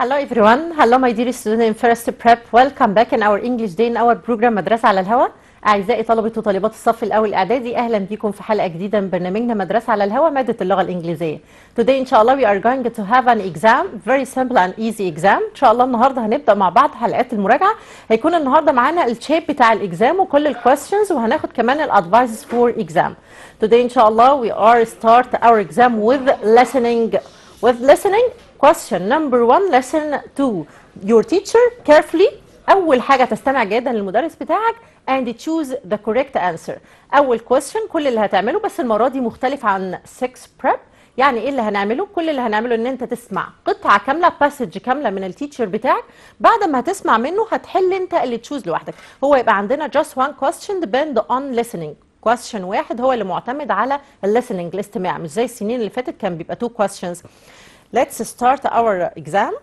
Hello everyone. Hello my dear students in first prep. Welcome back in our English day in our program مدرسة على الهواء. أعزائي طلبة وطالبات الصف الأول الإعدادي أهلا بكم في حلقة جديدة من برنامجنا مدرسة على الهواء مادة اللغة الإنجليزية. Today إن شاء الله we are going to have an exam very simple and easy exam. إن شاء الله النهارده هنبدأ مع بعض حلقات المراجعة. هيكون النهارده معانا الشيب بتاع الإكزام وكل الكويستشنز وهناخد كمان الأدفايس فور إكزام. Today إن شاء الله we are start our exam with listening with listening question number one lesson two your teacher carefully أول حاجة تستمع جيدا للمدرس بتاعك and choose the correct answer أول question كل اللي هتعمله بس المرة دي مختلف عن 6 prep يعني ايه اللي هنعمله كل اللي هنعمله ان انت تسمع قطعه كامله باسج كامله من التيتشر بتاعك بعد ما هتسمع منه هتحل انت اللي تشوز لوحدك هو يبقى عندنا just one question depend on listening كويستشن واحد هو اللي معتمد على listening الاستماع مش زي السنين اللي فاتت كان بيبقى تو كويستشنز Let's start our exam.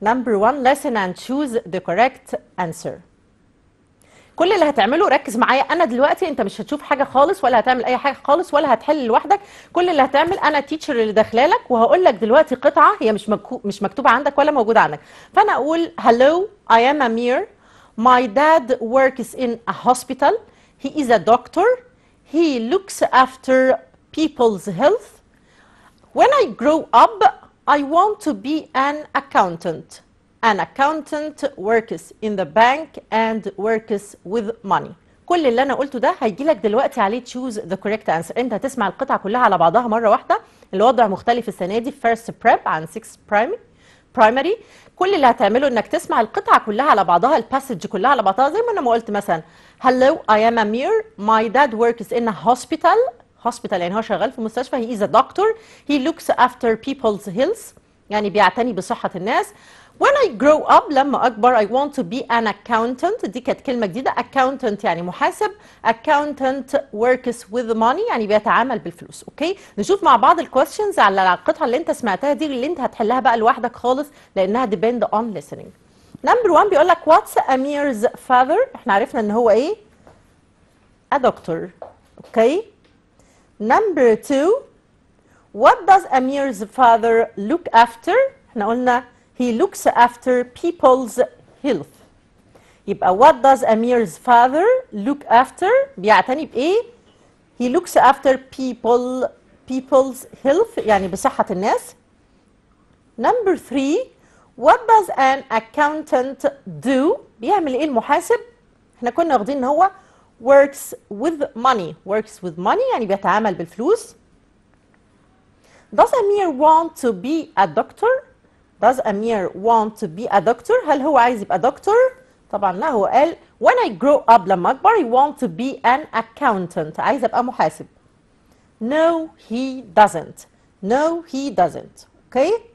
Number one, listen and choose the correct answer. كل اللي هتعمله ركز معايا انا دلوقتي انت مش هتشوف حاجه خالص ولا هتعمل اي حاجه خالص ولا هتحل لوحدك كل اللي هتعمل انا التيتشر اللي داخله لك وهقول لك دلوقتي قطعه هي مش مش مكتوبه عندك ولا موجوده عندك فانا اقول hello I am Amir my dad works in a hospital he is a doctor he looks after people's health When I grow up, I want to be an accountant. An accountant works in the bank and works with money. كل اللي انا قلته ده هيجي لك دلوقتي عليه تشوز ذا كوريكت انسر انت هتسمع القطعه كلها على بعضها مره واحده الوضع مختلف السنه دي فيرست بريب عن 6 برايمري برايمري كل اللي هتعمله انك تسمع القطعه كلها على بعضها الباسج كلها على بعضها زي ما انا ما قلت مثلا hello I am Amir my dad works in a hospital هوسبيتال يعني هو شغال في مستشفى هي از دكتور هي لوكس افتر بيبلز هيلث يعني بيعتني بصحة الناس when I grow up لما أكبر I want to be an accountant دي كانت كلمة جديدة accountant يعني محاسب accountant works with money يعني بيتعامل بالفلوس أوكي نشوف مع بعض الكويستشنز على القطعه اللي أنت سمعتها دي اللي أنت هتحلها بقى لوحدك خالص لأنها depend on listening نمبر 1 بيقول لك واتس أميرز father احنا عرفنا إن هو إيه؟ a doctor أوكي Number two, what does Amir's father look after؟ he looks after people's health. what does Amir's father look after؟ He looks after people people's health يعني بصحة الناس. Number three, what does an accountant do؟ بيعمل إيه المحاسب؟ احنا كنا واخدين إن هو works with money works with money يعني بيتعامل بالفلوس does Amir want to be a doctor does Amir want to be a doctor هل هو عايز يبقى دكتور طبعا لا هو قال when I grow up لما أكبر I want to be an accountant عايز أبقى محاسب no he doesn't no he doesn't okay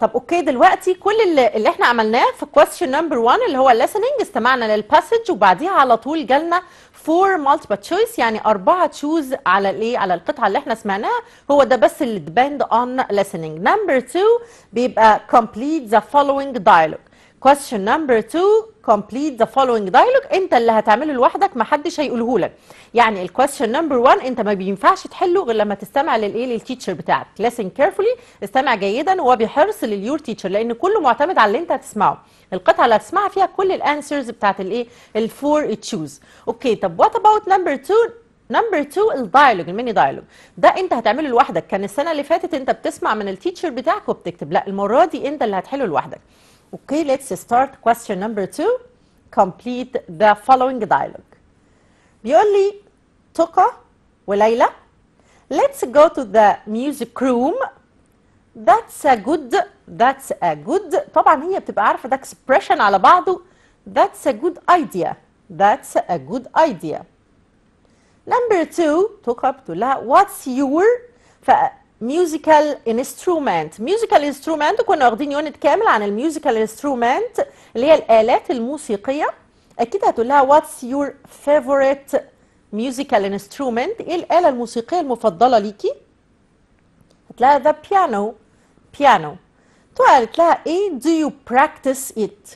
طب اوكي دلوقتي كل اللي, اللي احنا عملناه في question number one اللي هو listening استمعنا للباسج وبعديها على طول جالنا four multiple choice يعني أربعة تشوز على الايه على القطعة اللي احنا سمعناها هو ده بس اللي depend on listening number two بيبقى complete the following dialogue question number two complete the following dialogue انت اللي هتعمله لوحدك ما حدش هيقوله لك يعني الكويستشن نمبر 1 انت ما بينفعش تحله غير لما تستمع للايه للتيتشر بتاعك listen carefully استمع جيدا وبحرص لليور تيتشر لان كله معتمد على اللي انت هتسمعه القطعه اللي هتسمعها فيها كل الانسرز بتاعت الايه الفور تشوز اوكي طب وات اباوت نمبر 2 نمبر 2 الدايلوج الميني دايلوج ده انت هتعمله لوحدك كان السنه اللي فاتت انت بتسمع من التيتشر بتاعك وبتكتب لا المره دي انت اللي هتحله لوحدك Okay, let's start question number two. Complete the following dialogue. بيقول لي تقى وليلى let's go to the music room that's a good that's a good طبعا هي بتبقى عارفه ده expression على بعضه that's a good idea that's a good idea number two تقى بتقول لها what's your ميوزيكال انسترومنت ميوزيكال انسترومنت كنا واخدين يونت كامل عن الميوزيكال انسترومنت اللي هي الالات الموسيقيه اكيد هتقول لها واتس يور فيفوريت ميوزيكال انسترومنت ايه الاله الموسيقيه المفضله ليكي هتلاقي ذا بيانو بيانو تو قالت لها ايه دو يو براكتس ات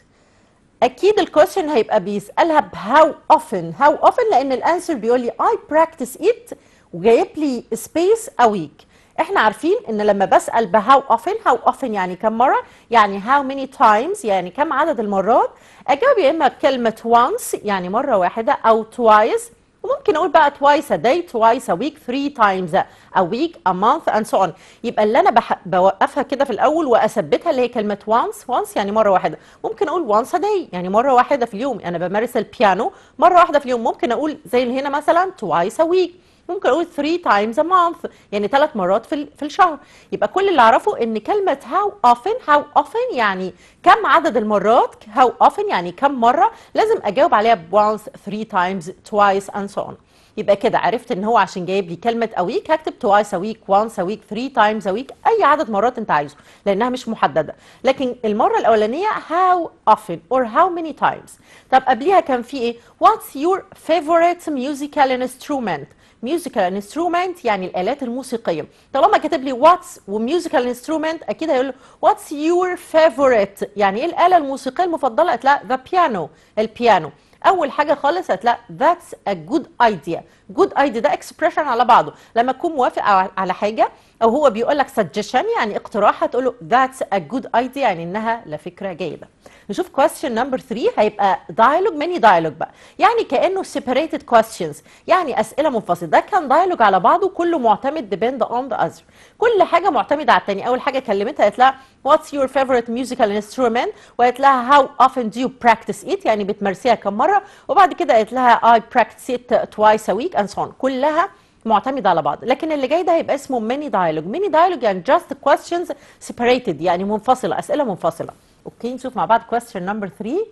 اكيد الكويشن هيبقى بيسالها بهاو اوفن هاو اوفن لان الانسر بيقول لي اي براكتس ات وجايب لي سبيس ا ويك احنا عارفين ان لما بسال بهاو اوفن هاو اوفن يعني كم مره يعني هاو ميني تايمز يعني كم عدد المرات اجاوب يا اما بكلمه وانس يعني مره واحده او توايس وممكن اقول بقى توايس ا داي twice ا ويك ثري تايمز ا ويك ا مانث اند سو اون يبقى اللي انا بوقفها كده في الاول واثبتها اللي هي كلمه وانس وانس يعني مره واحده ممكن اقول وانس ا داي يعني مره واحده في اليوم انا بمارس البيانو مره واحده في اليوم ممكن اقول زي هنا مثلا توايس ا ويك ممكن اقول 3 تايمز ا مانث يعني ثلاث مرات في في الشهر يبقى كل اللي اعرفه ان كلمه هاو اوفن هاو اوفن يعني كم عدد المرات هاو اوفن يعني كم مره لازم اجاوب عليها once 3 تايمز twice and so on يبقى كده عرفت ان هو عشان جايب لي كلمه a week هكتب twice a week once a week 3 times a week اي عدد مرات انت عايزه لانها مش محدده لكن المره الاولانيه how often or how many times طب قبليها كان في ايه what's your favorite musical instrument ميوزيكال انسترومنت يعني الآلات الموسيقية طالما كاتب لي واتس وميوزيكال انسترومنت أكيد هيقول له واتس يور فيفوريت يعني إيه الآلة الموسيقية المفضلة هتلاقي ذا بيانو البيانو اول حاجه خالص هتلاقي ذاتس ا جود ايديا جود ايديا ده اكسبريشن على بعضه لما تكون موافق على حاجه او هو بيقول لك سجشن يعني اقتراح هتقول له ذاتس ا جود ايديا يعني انها لفكره جيده نشوف كويستشن نمبر 3 هيبقى دايلوج ميني دايلوج بقى يعني كانه سيبريتد كويستشنز يعني اسئله منفصله ده كان دايلوج على بعضه كله معتمد ديبند اون ذا اذر كل حاجه معتمده على الثانيه اول حاجه كلمتها قالت لها واتس يور فيفورت ميوزيكال انسترومنت وقالت لها هاو اوفن دو يو براكتس ات يعني بتمارسيها كم مره وبعد كده قالت لها اي براكتس ات توايس ا ويك اند سو كلها معتمده على بعض لكن اللي جاي ده هيبقى اسمه ميني دايلوج ميني دايلوج يعني جاست كويستشنز سيبريتد يعني منفصله اسئله منفصله اوكي نشوف مع بعض كويستشن نمبر 3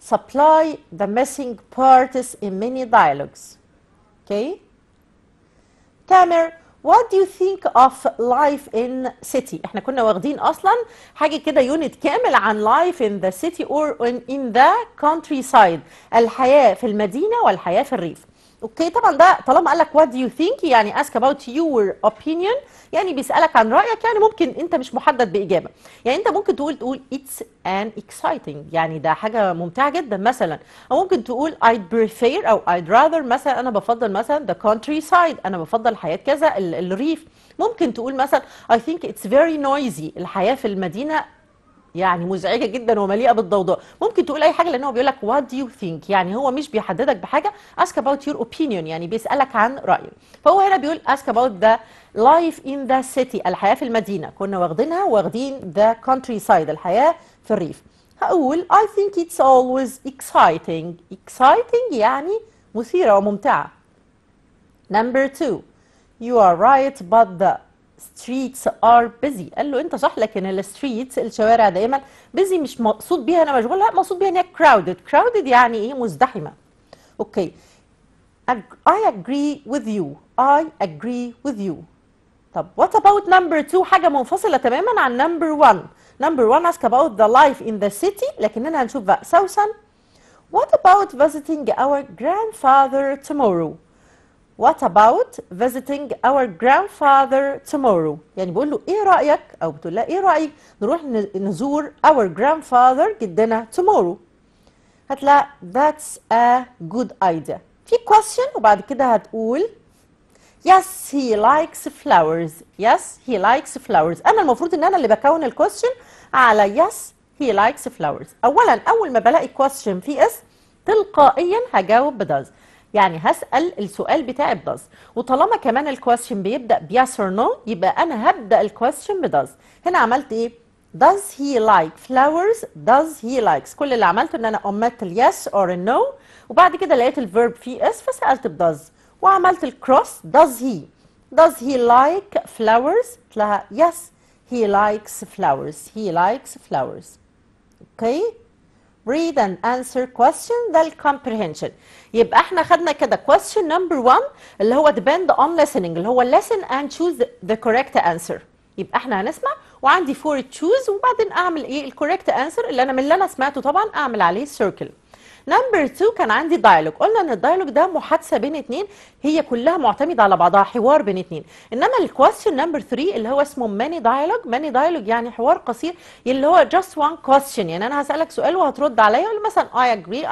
سبلاي ذا ميسنج بارتس ان ميني dialogues اوكي تامر what do you think of life in city احنا كنا واخدين اصلا حاجة كده يونت كامل عن life in the city or in the countryside الحياة في المدينة والحياة في الريف اوكي طبعا ده طالما قال لك وات دو يو ثينك يعني اسك اباوت يور اوبينيون يعني بيسالك عن رايك يعني ممكن انت مش محدد باجابه يعني انت ممكن تقول تقول اتس ان اكسايتنج يعني ده حاجه ممتعه جدا مثلا او ممكن تقول اي بريفير او اي راذر مثلا انا بفضل مثلا ذا كونتري سايد انا بفضل حياه كذا الريف ممكن تقول مثلا اي ثينك اتس فيري نويزي الحياه في المدينه يعني مزعجه جدا ومليئه بالضوضاء ممكن تقول اي حاجه لان هو بيقول لك وات دو يو ثينك يعني هو مش بيحددك بحاجه اسك اباوت يور اوبينيون يعني بيسالك عن رايك فهو هنا بيقول اسك اباوت ذا لايف ان ذا سيتي الحياه في المدينه كنا واخدينها واخدين ذا كونتري سايد الحياه في الريف هقول اي ثينك اتس اولويز اكسايتنج اكسايتنج يعني مثيرة وممتعة نمبر 2 you are right but the streets are busy قال له انت صح لكن الستريتس الشوارع دايما busy مش مقصود بيها انا مشغول لا مقصود بيها ان هي crowded crowded يعني ايه مزدحمه اوكي I agree with you I agree with you طب what about number 2 حاجه منفصله تماما عن number 1 number 1 ask about the life in the city لكننا هنشوف بقى سوسن what about visiting our grandfather tomorrow What about visiting our grandfather tomorrow? يعني بقول له ايه رأيك او بتقول لها ايه رأيك نروح نزور our grandfather جدنا tomorrow. هتلاقي that's a good idea. في question وبعد كده هتقول Yes, he likes flowers. Yes, he likes flowers. أنا المفروض إن أنا اللي بكون الكويستشن على yes, he likes flowers. أولا أول ما بلاقي question فيه اس تلقائيا هجاوب ب يعني هسال السؤال بتاعي بداز وطالما كمان الكويستشن بيبدا بيس اور نو يبقى انا هبدا الكويستشن بداز هنا عملت ايه does he like flowers does he likes كل اللي عملته ان انا omit اليس اور النو وبعد كده لقيت الفيرب فيه اس فسالت بداز وعملت الكروس does he does he like flowers قلت لها yes he likes flowers he likes flowers اوكي okay. read and answer question ده comprehension يبقى احنا خدنا كده question number one اللي هو depend on listening اللي هو listen and choose the correct answer يبقى احنا هنسمع وعندي four choose وبعدين اعمل ايه الكوريكت انسر اللي انا من اللي انا سمعته طبعا اعمل عليه circle نمبر 2 كان عندي دايلوج قلنا ان الدايلوج ده محادثه بين اثنين هي كلها معتمده على بعضها حوار بين اثنين انما الكويستشن نمبر 3 اللي هو اسمه ماني دايلوج ماني دايلوج يعني حوار قصير اللي هو جاست وان كويستشن يعني انا هسالك سؤال وهترد عليا مثلا اي اجري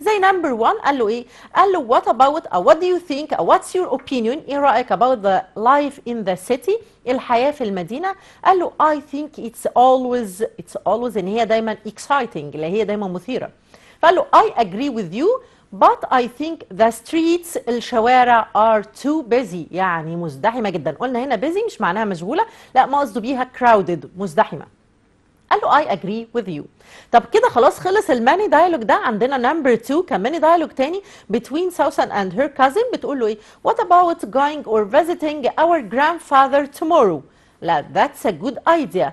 زي نمبر 1 قال له ايه قال له وات اباوت او وات دو يو ثينك او واتس يور اوبينيون ايه رايك اباوت ذا لايف ان ذا سيتي الحياه في المدينه قال له اي ثينك اتس اولويز اتس اولويز ان هي دايما اكسايتنج اللي هي دايما مثيره فقال له I agree with you but I think the streets الشوارع are too busy يعني مزدحمة جدا قلنا هنا busy مش معناها مشغولة لا ما قصده بيها crowded مزدحمة قال له I agree with you طب كده خلاص خلص الماني دايلوج ده عندنا نمبر 2 كان ماني دايلوج تاني between Susan and her cousin بتقول له ايه what about going or visiting our grandfather tomorrow لا that's a good idea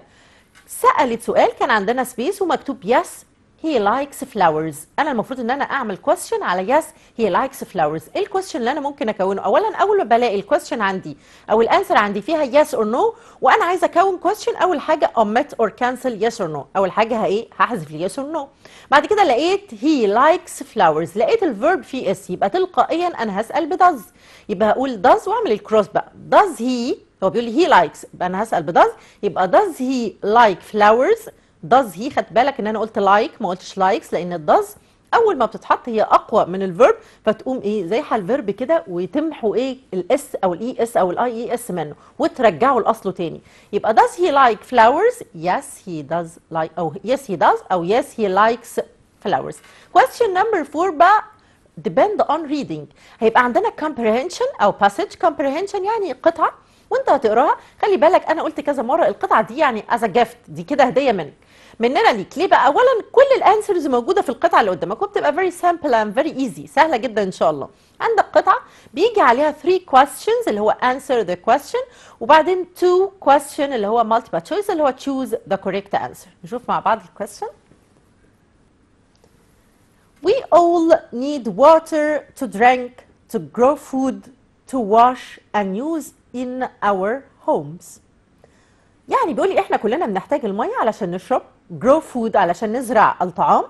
سألت سؤال كان عندنا سبيس ومكتوب yes هي لايكس فلاورز انا المفروض ان انا اعمل كويستشن على يس هي لايكس فلاورز ايه الكويستشن اللي انا ممكن اكونه اولا اول ما بلاقي الكويستشن عندي او الانسر عندي فيها يس اور نو وانا عايزه اكون كويستشن اول حاجه اومت اور كانسل يس اور نو اول حاجه ايه هحذف اليس اور نو بعد كده لقيت هي لايكس فلاورز لقيت الفيرب فيه اس يبقى تلقائيا انا هسال بدز يبقى هقول داز واعمل الكروس بقى داز هي هو بيقول لي هي لايكس يبقى انا هسال بدز يبقى داز هي لايك فلاورز does he خد بالك ان انا قلت لايك like ما قلتش لايكس لان الداز اول ما بتتحط هي اقوى من الفيرب فتقوم ايه زيحه الفيرب كده وتمحو ايه الاس او الاي اس e او الاي اي اس e منه وترجعه لاصله تاني يبقى does he like flowers yes he does like او yes he does او yes he likes flowers question number 4 بقى depend on reading هيبقى عندنا comprehension او passage comprehension يعني قطعه وانت هتقراها خلي بالك انا قلت كذا مره القطعه دي يعني as a gift دي كده هديه منك مننا ليك ليه بقى اولا كل الانسرز موجوده في القطعه اللي قدامك وبتبقى فيري سامبل اند فيري ايزي سهله جدا ان شاء الله عندك قطعه بيجي عليها 3 questions اللي هو answer the question وبعدين 2 question اللي هو multiple choice اللي هو choose the correct answer نشوف مع بعض الكويستشن We all need water to drink, to grow food, to wash and use in our homes. يعني بيقول لي احنا كلنا بنحتاج الميه علشان نشرب grow food علشان نزرع الطعام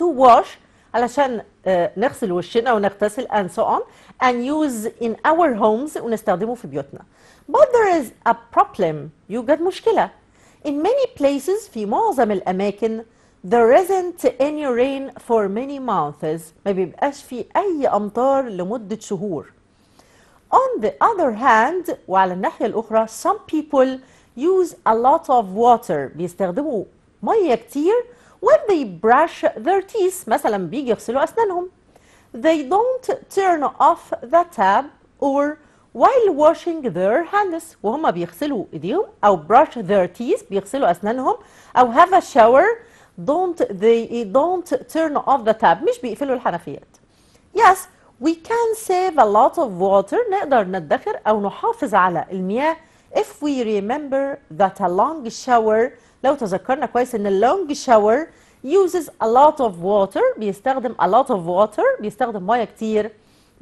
to wash علشان نغسل وشنا ونغتسل and so on and use in our homes ونستخدمه في بيوتنا but there is a problem يوجد مشكلة in many places في معظم الأماكن there isn't any rain for many months ما بيبقاش في أي أمطار لمدة شهور on the other hand وعلى الناحية الأخرى some people use a lot of water بيستخدموا ميه كتير when they brush their teeth مثلا بيجي يغسلوا أسنانهم they don't turn off the tap or while washing their hands وهما بيغسلوا ايديهم او brush their teeth بيغسلوا اسنانهم او have a shower don't they don't turn off the tap مش بيقفلوا الحنفيات yes we can save a lot of water نقدر ندخر او نحافظ على المياه if we remember that a long shower لو تذكرنا كويس ان اللونج شاور uses a lot of water بيستخدم a lot of water بيستخدم ميه كتير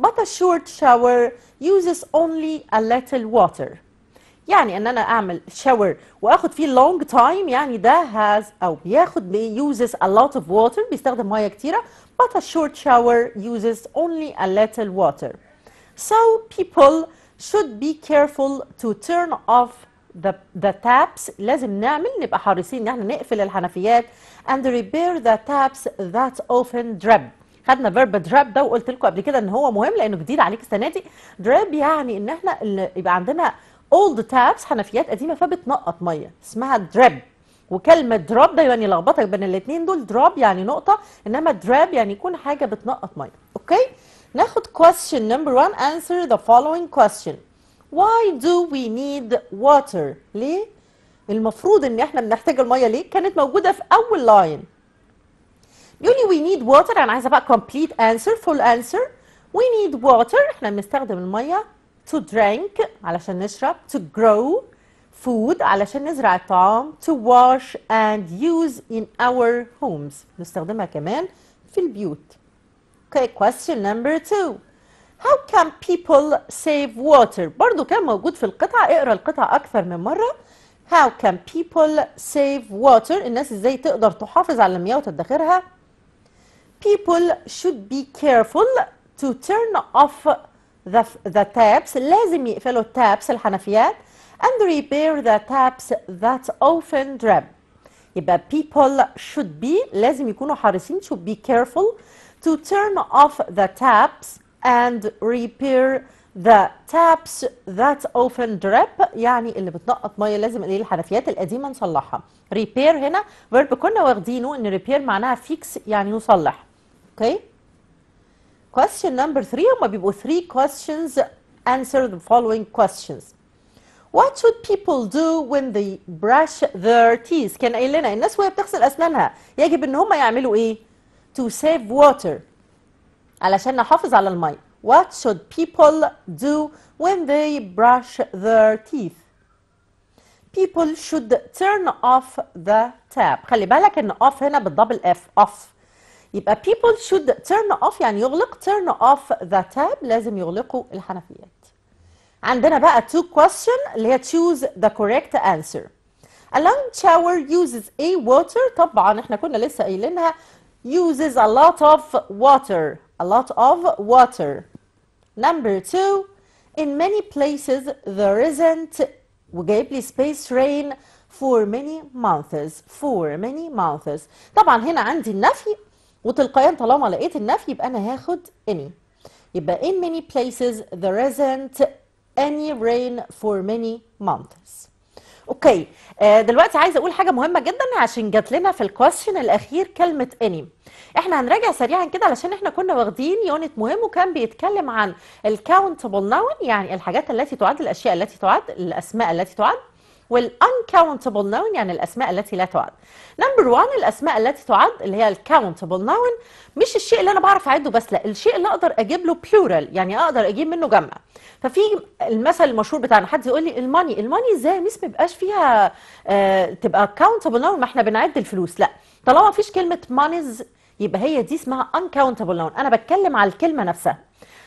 but a short shower uses only a little water يعني ان انا اعمل شاور واخد فيه long time يعني ده has او بياخد uses a lot of water بيستخدم ميه كتيره but a short shower uses only a little water so people should be careful to turn off the, the taps لازم نعمل نبقى حريصين ان احنا نقفل الحنفيات and repair the taps that often drip خدنا فيرب دراب ده وقلت لكم قبل كده ان هو مهم لانه جديد عليك السنه دي دراب يعني ان احنا يبقى عندنا اولد تابس حنفيات قديمه فبتنقط ميه اسمها دراب وكلمه دراب ده يعني لخبطك بين الاثنين دول دراب يعني نقطه انما دراب يعني يكون حاجه بتنقط ميه اوكي ناخد question number 1 answer the following question why do we need water ليه المفروض ان احنا بنحتاج الميه ليه كانت موجوده في اول لاين بيقول لي we need water انا عايزه بقى complete answer full answer we need water احنا بنستخدم الميه to drink علشان نشرب to grow food علشان نزرع الطعام to wash and use in our homes نستخدمها كمان في البيوت okay question number two how can people save water برضو كان موجود في القطعة اقرأ القطعة أكثر من مرة How can people save water الناس ازاي تقدر تحافظ على المياه وتدخرها People should be careful to turn off the, the taps لازم يقفلوا التابس الحنفيات and repair the taps that often drip يبقى people should be لازم يكونوا حريصين should be careful to turn off the taps and repair the taps that often drip يعني اللي بتنقط ميه لازم ايه الحنفيات القديمه نصلحها repair هنا فيرب كنا واخدينه ان repair معناها fix يعني نصلح اوكي okay. question number 3 هما بيبقوا 3 questions answer the following questions What should people do when they brush their teeth؟ كان قايل لنا الناس وهي بتغسل اسنانها يجب ان هم يعملوا ايه؟ To save water علشان نحافظ على المية What should people do when they brush their teeth? People should turn off the tap خلي بالك ان off هنا بالدبل F off يبقى people should turn off يعني يغلق turn off the tap لازم يغلقوا الحنفيات عندنا بقى two question اللي هي choose the correct answer A long shower uses a water طبعا احنا كنا لسه قايلينها uses a lot of water a lot of water. Number two, in many places there isn't وجايب space rain for many months for many months طبعا هنا عندي النفي وتلقائيا طالما لقيت النفي يبقى انا هاخد any يبقى in many places there isn't any rain for many months اوكي آه، دلوقتي عايزه اقول حاجه مهمه جدا عشان جات لنا في الكويشن الاخير كلمه اني احنا هنراجع سريعا كده علشان احنا كنا واخدين يونت مهم وكان بيتكلم عن الكاونتبل ناون يعني الحاجات التي تعد الاشياء التي تعد الاسماء التي تعد والuncountable noun يعني الأسماء التي لا تعد نمبر 1 الأسماء التي تعد اللي هي الكاونتبل noun مش الشيء اللي أنا بعرف أعده بس لا الشيء اللي أقدر أجيب له plural يعني أقدر أجيب منه جمع ففي المثل المشهور بتاعنا حد يقول لي الماني الماني ازاي ميس ما يبقاش فيها آه تبقى countable noun ما احنا بنعد الفلوس لا طالما فيش كلمة مانيز يبقى هي دي اسمها uncountable noun أنا بتكلم على الكلمة نفسها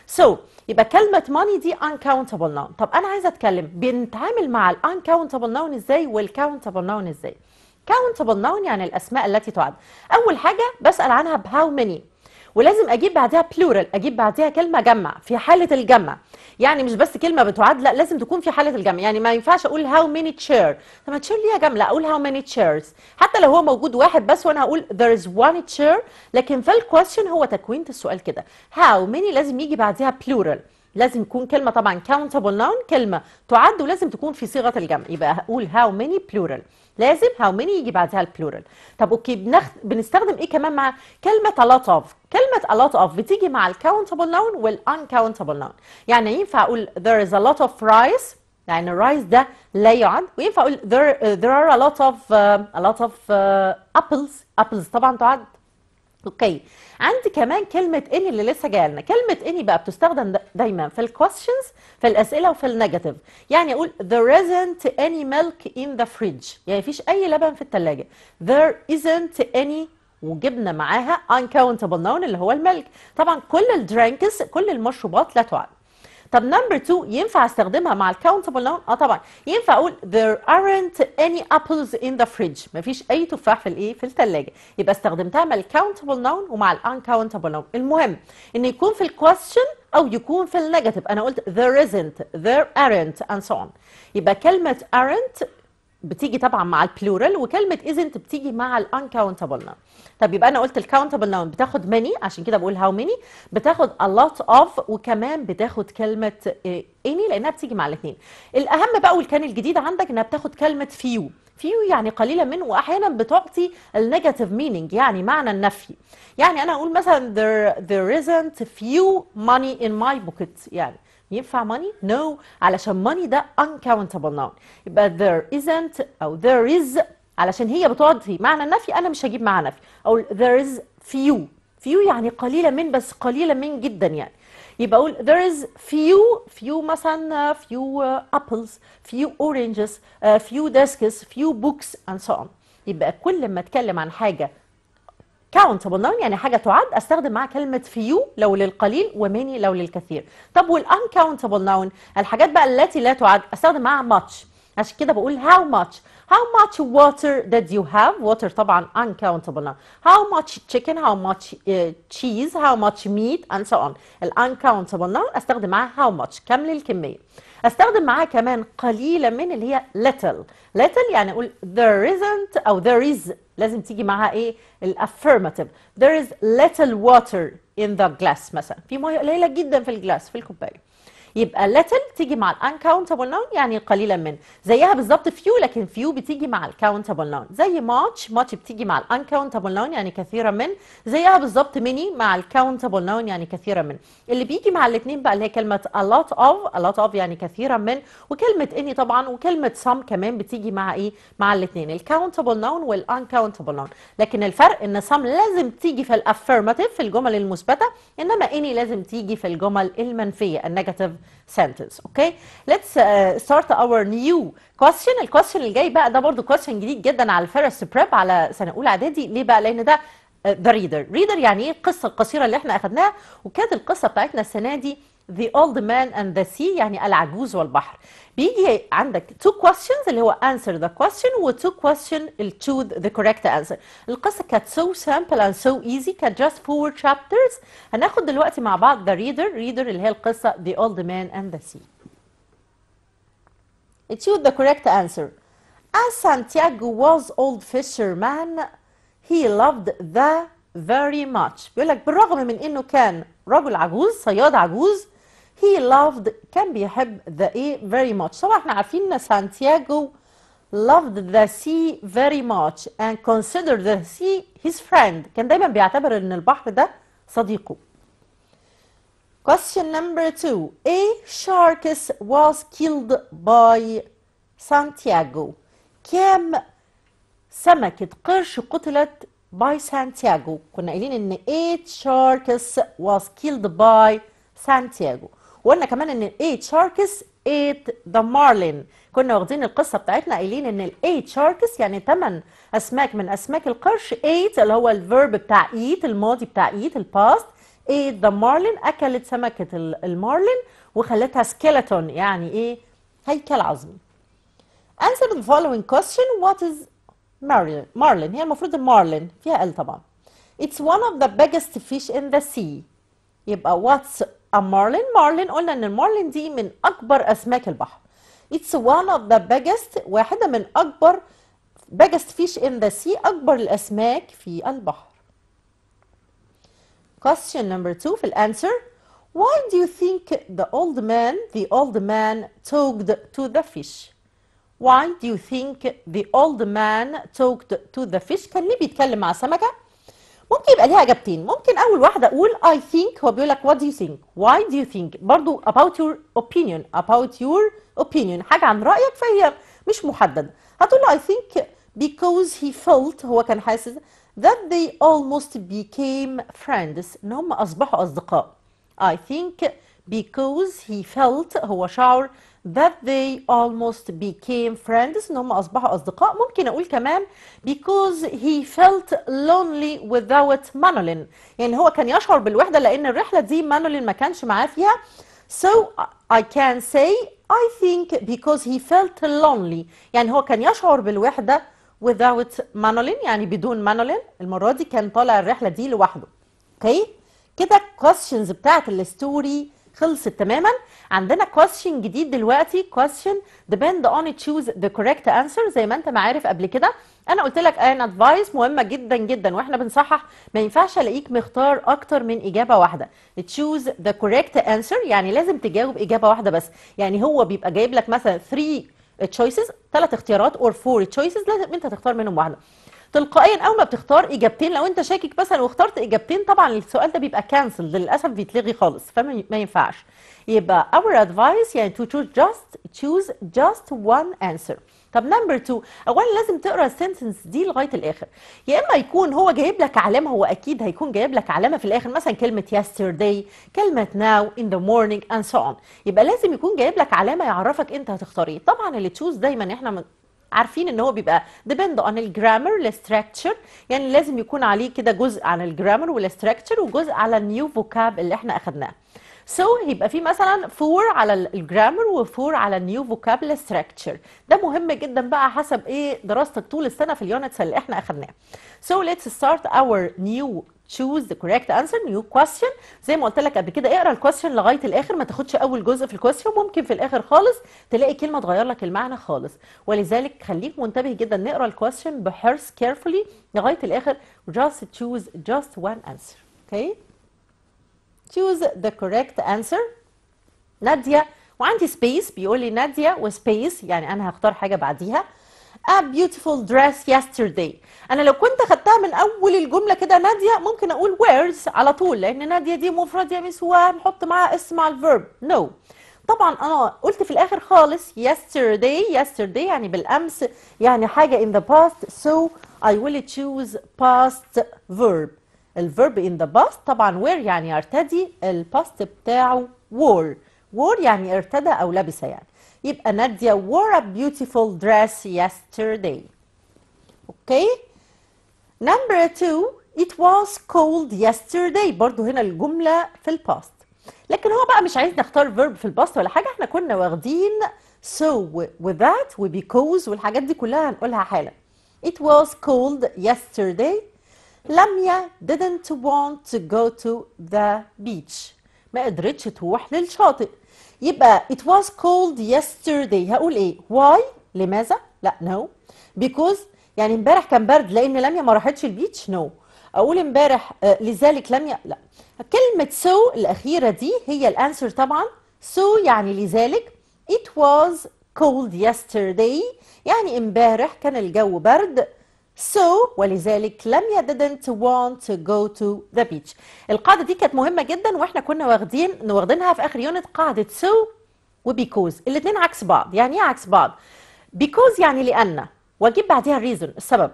So يبقى كلمة money دي uncountable noun طب أنا عايزة أتكلم بنتعامل مع ال uncountable noun إزاي وال countable noun إزاي countable noun يعني الأسماء التي تعد أول حاجة بسأل عنها بهاو how many ولازم اجيب بعدها بلورال اجيب بعدها كلمه جمع في حاله الجمع يعني مش بس كلمه بتعاد لا لازم تكون في حاله الجمع يعني ما ينفعش اقول هاو ماني تشير طب ما تشير ليها جمله اقول هاو ماني تشيرز حتى لو هو موجود واحد بس وانا هقول ذير از وان تشير لكن في الكويشن هو تكوينه السؤال كده هاو ماني لازم يجي بعدها بلورال لازم يكون كلمه طبعا countable noun كلمه تعد ولازم تكون في صيغه الجمع يبقى هقول how many plural لازم how many يجي بعدها البلورال طب اوكي بنخ... بنستخدم ايه كمان مع كلمه a lot of كلمه a lot of بتيجي مع الكاونتبل نون والانكاونتبل نون يعني ينفع اقول there is a lot of rice يعني الرايس ده لا يعد وينفع اقول there, there are a lot of uh, a lot of uh, apples apples طبعا تعد اوكي عندي كمان كلمه اني اللي لسه جايه لنا كلمه اني بقى بتستخدم دايما في الكويشنز في الاسئله وفي النيجاتيف يعني اقول there isn't any milk in the fridge يعني مفيش اي لبن في الثلاجه there isn't any وجبنا معاها uncountable noun اللي هو الملك طبعا كل الدرانكس كل المشروبات لا تعد طب نمبر 2 ينفع استخدمها مع الكاونتبل نون اه طبعا ينفع اقول there aren't any apples in the fridge مفيش اي تفاح في الايه في الثلاجه يبقى استخدمتها مع الكاونتبل نون ومع الانكاونتبل نون المهم ان يكون في الكويستشن او يكون في النيجاتيف انا قلت there isn't there aren't and so on يبقى كلمه aren't بتيجي طبعا مع البلورال وكلمه ازنت بتيجي مع الانكاونتبل ناون طب يبقى انا قلت الكاونتبل ناون بتاخد ماني عشان كده بقول هاو ماني بتاخد ا لوت اوف وكمان بتاخد كلمه اني لانها بتيجي مع الاثنين الاهم بقى والكان الجديد عندك انها بتاخد كلمه فيو فيو يعني قليلة منه واحيانا بتعطي النيجاتيف مينينج يعني معنى النفي يعني انا اقول مثلا there, there isn't few money in my pocket يعني ينفع money no علشان money ده uncountable noun يبقى there isn't او there is علشان هي بتقعد في معنى النفي انا مش هجيب معنى نفي اقول there is few few يعني قليله من بس قليله من جدا يعني يبقى اقول there is few few مثلا few apples few oranges few desks few books and so on يبقى كل ما اتكلم عن حاجه countable noun يعني حاجه تعد استخدم معاها كلمه فيو لو للقليل وماني لو للكثير طب والانكاونتبل noun الحاجات بقى التي لا تعد استخدم معاها much عشان كده بقول how much how much water did you have water طبعا uncountable noun how much chicken how much uh, cheese how much meat and so on ال uncountable noun استخدم معاها how much كم للكمية استخدم معاها كمان قليلا من اللي هي little little يعني اقول there isn't او there is لازم تيجي معاها ايه الافيرماتيف there is little water in the glass مثلا في ميه قليله جدا في الجلاس في الكوبايه يبقى لتل تيجي مع الانكاونتبل نون يعني قليلا من زيها بالظبط فيو لكن فيو بتيجي مع الكاونتبل نون زي ماتش ماتش بتيجي مع الانكاونتبل نون يعني كثيرا من زيها بالظبط ميني مع الكاونتبل نون يعني كثيرا من اللي بيجي مع الاثنين بقى اللي هي كلمه a lot of a lot of يعني كثيرا من وكلمه any طبعا وكلمه some كمان بتيجي مع ايه مع الاثنين الكاونتبل نون والانكاونتبل نون لكن الفرق ان some لازم تيجي في الافيرماتيف في الجمل المثبته انما اني لازم تيجي في الجمل المنفيه النيجاتيف sentence okay let's uh, start our new question الكويستشن اللي جاي بقى ده برضو كويستشن جديد جدا على الفيرست بريب على سنه اولى اعدادي ليه بقى لان ده ذا ريدر ريدر يعني ايه القصه القصيره اللي احنا اخدناها وكانت القصه بتاعتنا السنه دي the old man and the sea يعني العجوز والبحر بيجي عندك two questions اللي هو answer the question و two question to the correct answer القصة كانت so simple and so easy كانت just four chapters هناخد دلوقتي مع بعض the reader reader اللي هي القصة the old man and the sea choose the correct answer as Santiago was old fisherman he loved the very much بيقول لك بالرغم من انه كان رجل عجوز صياد عجوز he loved كان بيحب the A very much طبعا احنا عارفين ان سانتياجو loved the sea very much and considered the sea his friend كان دايما بيعتبر ان البحر ده صديقه Question number two. A shark was killed by Santiago. كام سمكة قرش قتلت by Santiago؟ كنا قايلين ان 8 sharks was killed by Santiago. وقلنا كمان ان الايت شاركس ايت ذا مارلين كنا واخدين القصه بتاعتنا قايلين ان الايت شاركس يعني ثمان اسماك من اسماك القرش ايت اللي هو الفيرب بتاع ايت الماضي بتاع ايت الباست ايت ذا مارلين اكلت سمكه المارلين وخلتها سكيلتون يعني ايه هيكل عظمي answer the following question what is marlin هي المفروض المارلين فيها ال طبعا it's one of the biggest fish in the sea يبقى what's المارلين uh, مارلين قلنا ان المارلين دي من اكبر اسماك البحر one of the biggest واحده من اكبر biggest fish in the sea اكبر الاسماك في البحر question number two في الانسر why do you think the old man the old man talked to the fish why do you think the old man talked to the fish كان ليه بيتكلم مع السمكه ممكن يبقى ليها اجابتين ممكن اول واحده اقول اي ثينك هو بيقول لك وات دو يو ثينك واي دو يو ثينك برضو اباوت يور اوبينيون اباوت يور اوبينيون حاجه عن رايك فهي مش محدده هتقول له اي ثينك بيكوز هي فيلت هو كان حاسس that they almost became friends ان هم اصبحوا اصدقاء اي ثينك بيكوز هي فيلت هو شعر that they almost became friends ان هم اصبحوا اصدقاء ممكن اقول كمان because he felt lonely without Manolin يعني هو كان يشعر بالوحده لان الرحله دي Manolin ما كانش معاه فيها so I can say I think because he felt lonely يعني هو كان يشعر بالوحده without Manolin يعني بدون Manolin المره دي كان طالع الرحله دي لوحده اوكي okay. كده questions بتاعت الستوري خلصت تماما عندنا كويستشن جديد دلوقتي كويستشن depend on choose the correct answer زي ما انت ما عارف قبل كده انا قلت لك ان ادفايس مهمه جدا جدا واحنا بنصحح ما ينفعش الاقيك مختار اكتر من اجابه واحده تشوز ذا كوريكت انسر يعني لازم تجاوب اجابه واحده بس يعني هو بيبقى جايب لك مثلا 3 تشويسز ثلاث اختيارات اور 4 تشويسز لازم انت تختار منهم واحده تلقائيا اول ما بتختار اجابتين لو انت شاكك مثلا واخترت اجابتين طبعا السؤال ده بيبقى كانسل للاسف بيتلغي خالص فما ينفعش يبقى our advice يعني to choose just choose just one answer طب نمبر 2 اولا لازم تقرا السنتنس دي لغايه الاخر يا اما يكون هو جايب لك علامه هو اكيد هيكون جايب لك علامه في الاخر مثلا كلمه yesterday كلمه now in the morning and so on يبقى لازم يكون جايب لك علامه يعرفك انت هتختار ايه طبعا اللي تشوز دايما احنا عارفين ان هو بيبقى ديبند اون الجرامر الاستراكشر يعني لازم يكون عليه كده جزء على الجرامر والاستراكشر وجزء على النيو فوكاب اللي احنا اخدناه سو so, يبقى في مثلا فور على الجرامر وفور على النيو فوكابل ستراكشر ده مهم جدا بقى حسب ايه دراستك طول السنه في اليونتس اللي احنا اخدناها سو ليتس ستارت اور نيو choose the correct answer new question زي ما قلت لك قبل كده اقرا الكويستشن لغايه الاخر ما تاخدش اول جزء في الكويستشن ممكن في الاخر خالص تلاقي كلمه تغير لك المعنى خالص ولذلك خليك منتبه جدا نقرا الكويستشن بحرص carefully لغايه الاخر just choose just one answer okay choose the correct answer نادية وعندي space بيقول لي نادية space يعني أنا هختار حاجة بعديها a beautiful dress yesterday أنا لو كنت خدتها من أول الجملة كده نادية ممكن أقول wears على طول لأن نادية دي مفرد يا ميس نحط معاها اسم على الفيرب no طبعا أنا قلت في الآخر خالص yesterday yesterday يعني بالأمس يعني حاجة in the past so I will choose past verb الفيرب in the past طبعا وير يعني ارتدي الباست بتاعه وور وور يعني ارتدى او لبس يعني يبقى نادية wore a beautiful dress yesterday اوكي نمبر 2 it was cold yesterday برضو هنا الجملة في الباست لكن هو بقى مش عايز نختار فيرب في الباست ولا حاجة احنا كنا واخدين so وذات وبيكوز والحاجات دي كلها هنقولها حالا it was cold yesterday لميا didn't want to go to the beach ما قدرتش تروح للشاطئ يبقى it was cold yesterday هقول ايه why لماذا لا no because يعني امبارح كان برد لان لميا ما راحتش البيتش no اقول امبارح آه، لذلك لميا لا كلمه so الاخيره دي هي الانسر طبعا so يعني لذلك it was cold yesterday يعني امبارح كان الجو برد So ولذلك لم you didn't want to go to the beach. القاعدة دي كانت مهمة جدا واحنا كنا واخدين واخدينها في آخر يونت قاعدة so وبيكوز الاثنين عكس بعض، يعني ايه عكس بعض؟ بيكوز يعني لأن وأجيب بعديها reason السبب.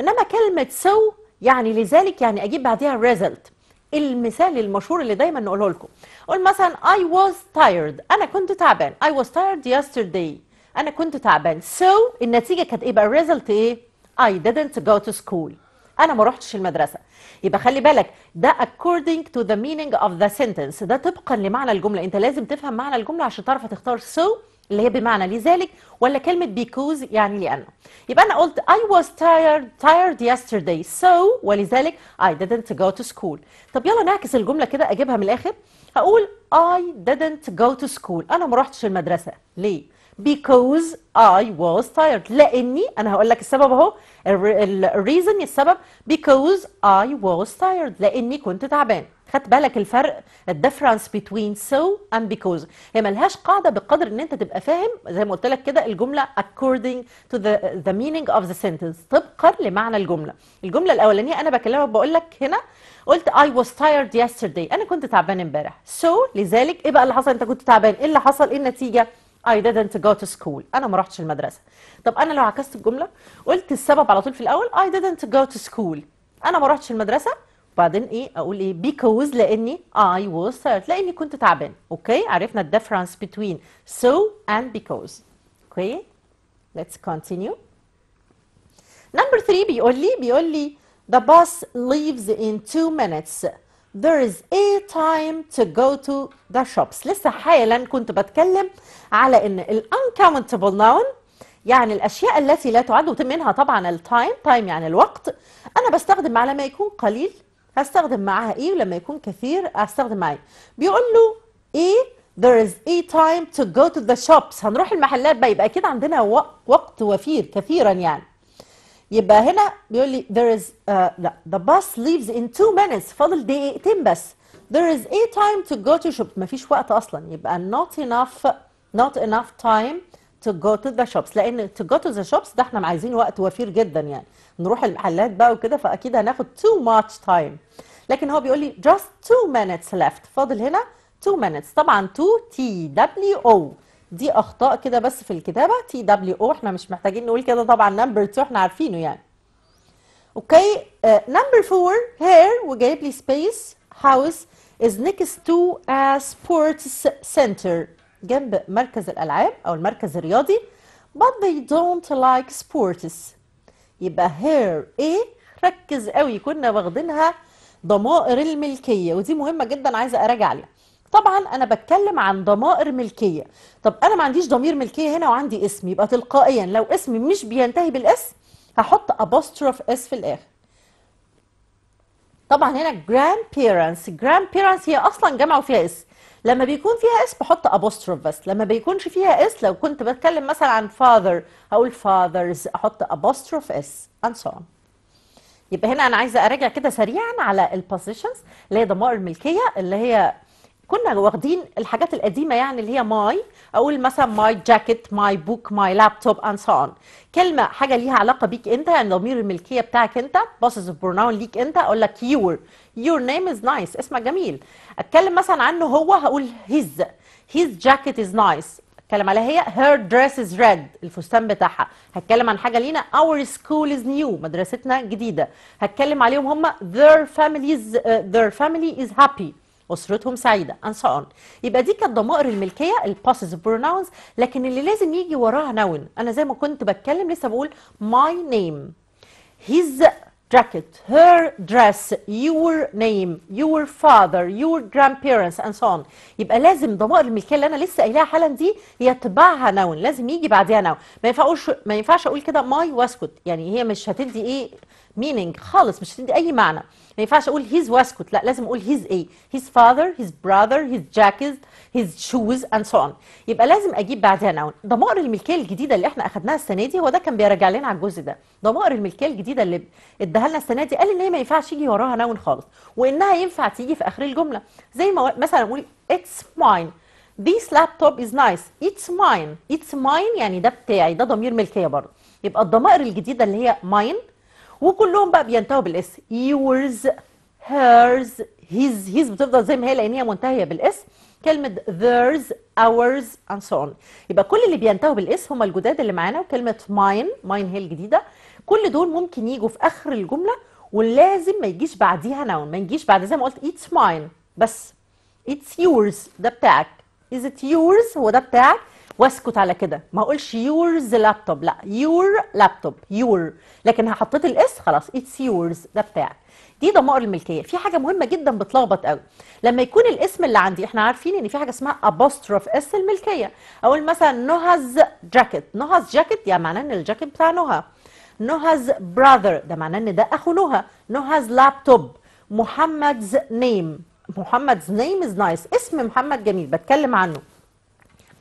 إنما كلمة so يعني لذلك يعني أجيب بعديها result. المثال المشهور اللي دايما نقوله لكم. قول مثلا I was tired أنا كنت تعبان. I was tired yesterday أنا كنت تعبان. So النتيجة كانت إيه بقى الريزلت إيه؟ I didn't go to school أنا ما رحتش المدرسة يبقى خلي بالك ده according to the meaning of the sentence ده طبقا لمعنى الجملة أنت لازم تفهم معنى الجملة عشان تعرف تختار so اللي هي بمعنى لذلك ولا كلمة because يعني لأنه يبقى أنا قلت I was tired tired yesterday so ولذلك I didn't go to school طب يلا نعكس الجملة كده أجيبها من الآخر هقول I didn't go to school أنا ما رحتش المدرسة ليه؟ because I was tired لاني انا هقول لك السبب اهو الريزن السبب because I was tired لاني كنت تعبان خدت بالك الفرق الديفرنس between so and because هي ملهاش قاعده بقدر ان انت تبقى فاهم زي ما قلت لك كده الجمله according to the the meaning of the sentence طبقا لمعنى الجمله الجمله الاولانيه انا بكلمك بقول لك هنا قلت I was tired yesterday انا كنت تعبان امبارح so لذلك ايه بقى اللي حصل انت كنت تعبان ايه اللي حصل ايه النتيجه I didn't go to school انا ما رحتش المدرسه طب انا لو عكست الجمله قلت السبب على طول في الاول I didn't go to school انا ما رحتش المدرسه وبعدين ايه اقول ايه because لاني I was tired لاني كنت تعبان اوكي عرفنا difference between so and because اوكي let's continue number 3 بيقول لي بيقول لي the bus leaves in 2 minutes there is a time to go to the shops لسه حالا كنت بتكلم على ان الانكاونتبل uncountable noun يعني الاشياء التي لا تعد وتم منها طبعا التايم تايم يعني الوقت انا بستخدم مع لما يكون قليل هستخدم معاها ايه ولما يكون كثير هستخدم معاه بيقول له ايه there is a time to go to the shops هنروح المحلات بقى يبقى كده عندنا وقت وفير كثيرا يعني يبقى هنا بيقول لي there is uh, لا the bus leaves in two minutes فاضل دقيقتين بس there is a time to go to shop مفيش وقت اصلا يبقى not enough not enough time to go to the shops لان to go to the shops ده احنا عايزين وقت وفير جدا يعني نروح المحلات بقى وكده فاكيد هناخد too much time لكن هو بيقول لي just two minutes left فاضل هنا two minutes طبعا two t w o دي اخطاء كده بس في الكتابه تي دبليو او احنا مش محتاجين نقول كده طبعا نمبر 2 احنا عارفينه يعني اوكي نمبر 4 هير وجايب لي سبيس هاوس از نيكست تو ا سبورتس سنتر جنب مركز الالعاب او المركز الرياضي but they don't like sports يبقى هير ايه ركز قوي كنا واخدينها ضمائر الملكيه ودي مهمه جدا عايزه اراجع عليها طبعا انا بتكلم عن ضمائر ملكيه طب انا ما عنديش ضمير ملكيه هنا وعندي اسم يبقى تلقائيا لو اسمي مش بينتهي بالاسم هحط ابوستروف اس في الاخر طبعا هنا grand parents grand parents هي اصلا جمعوا وفيها اس لما بيكون فيها اس بحط ابوستروف بس لما بيكونش فيها اس لو كنت بتكلم مثلا عن father هقول fathers احط ابوستروف اس and so on يبقى هنا انا عايزه اراجع كده سريعا على البوزيشنز اللي هي ضمائر الملكيه اللي هي كنا واخدين الحاجات القديمه يعني اللي هي ماي اقول مثلا ماي جاكيت ماي بوك ماي لابتوب اند سو اون كلمه حاجه ليها علاقه بيك انت يعني ضمير الملكيه بتاعك انت باصص البروناون ليك انت اقول لك يور يور نيم از نايس اسمك جميل اتكلم مثلا عنه هو هقول هيز هيز جاكيت از نايس اتكلم عليها هي هير دريس از ريد الفستان بتاعها هتكلم عن حاجه لينا اور سكول از نيو مدرستنا جديده هتكلم عليهم هم ذير فاميليز ذير فاميلي از هابي اسرتهم سعيده ان so يبقى دي كانت ضمائر الملكيه الباسيف بروناونز لكن اللي لازم يجي وراها نون انا زي ما كنت بتكلم لسه بقول ماي نيم هيز jacket her dress your name your father your grandparents and so on يبقى لازم ضمائر الملكيه اللي انا لسه قايلاها حالا دي يتبعها نون لازم يجي بعدها نون ما ينفعش ما ينفعش اقول كده ماي واسكت يعني هي مش هتدي ايه مينينج خالص مش هتدي اي معنى ما ينفعش اقول هيز واسكت لا لازم اقول هيز ايه هيز فاذر هيز براذر هيز جاكيت هيز شوز اند سو اون يبقى لازم اجيب بعدها نون ضمائر الملكيه الجديده اللي احنا اخذناها السنه دي هو ده كان بيراجع لنا على الجزء ده ضمائر الملكيه الجديده اللي اداها لنا السنه دي قال ان هي ما ينفعش يجي وراها نون خالص وانها ينفع تيجي في اخر الجمله زي ما مثلا اقول اتس ماين This laptop is nice. It's mine. It's mine يعني ده بتاعي ده ضمير ملكيه برضه. يبقى الضمائر الجديده اللي هي mine وكلهم بقى بينتهوا بالاس yours hers his his بتفضل زي ما هي لان هي منتهيه بالاس كلمه theirs ours and so on يبقى كل اللي بينتهوا بالاس هم الجداد اللي معانا وكلمه mine mine هي الجديده كل دول ممكن يجوا في اخر الجمله ولازم ما يجيش بعديها نون ما يجيش بعد زي ما قلت it's mine بس it's yours ده بتاعك is it yours هو ده بتاعك واسكت على كده ما اقولش يورز لابتوب لا يور لابتوب يور لكن حطيت الاس خلاص اتس يورز ده بتاعك دي ضمائر الملكيه في حاجه مهمه جدا بتلخبط قوي لما يكون الاسم اللي عندي احنا عارفين ان في حاجه اسمها ابوستروف اس الملكيه اقول مثلا نهز جاكيت نهز جاكيت يعني معناه ان الجاكيت بتاع نهى نهز براذر ده معناه ان ده اخو نهى نهز لابتوب محمد's نيم محمد's نيم از نايس اسم محمد جميل بتكلم عنه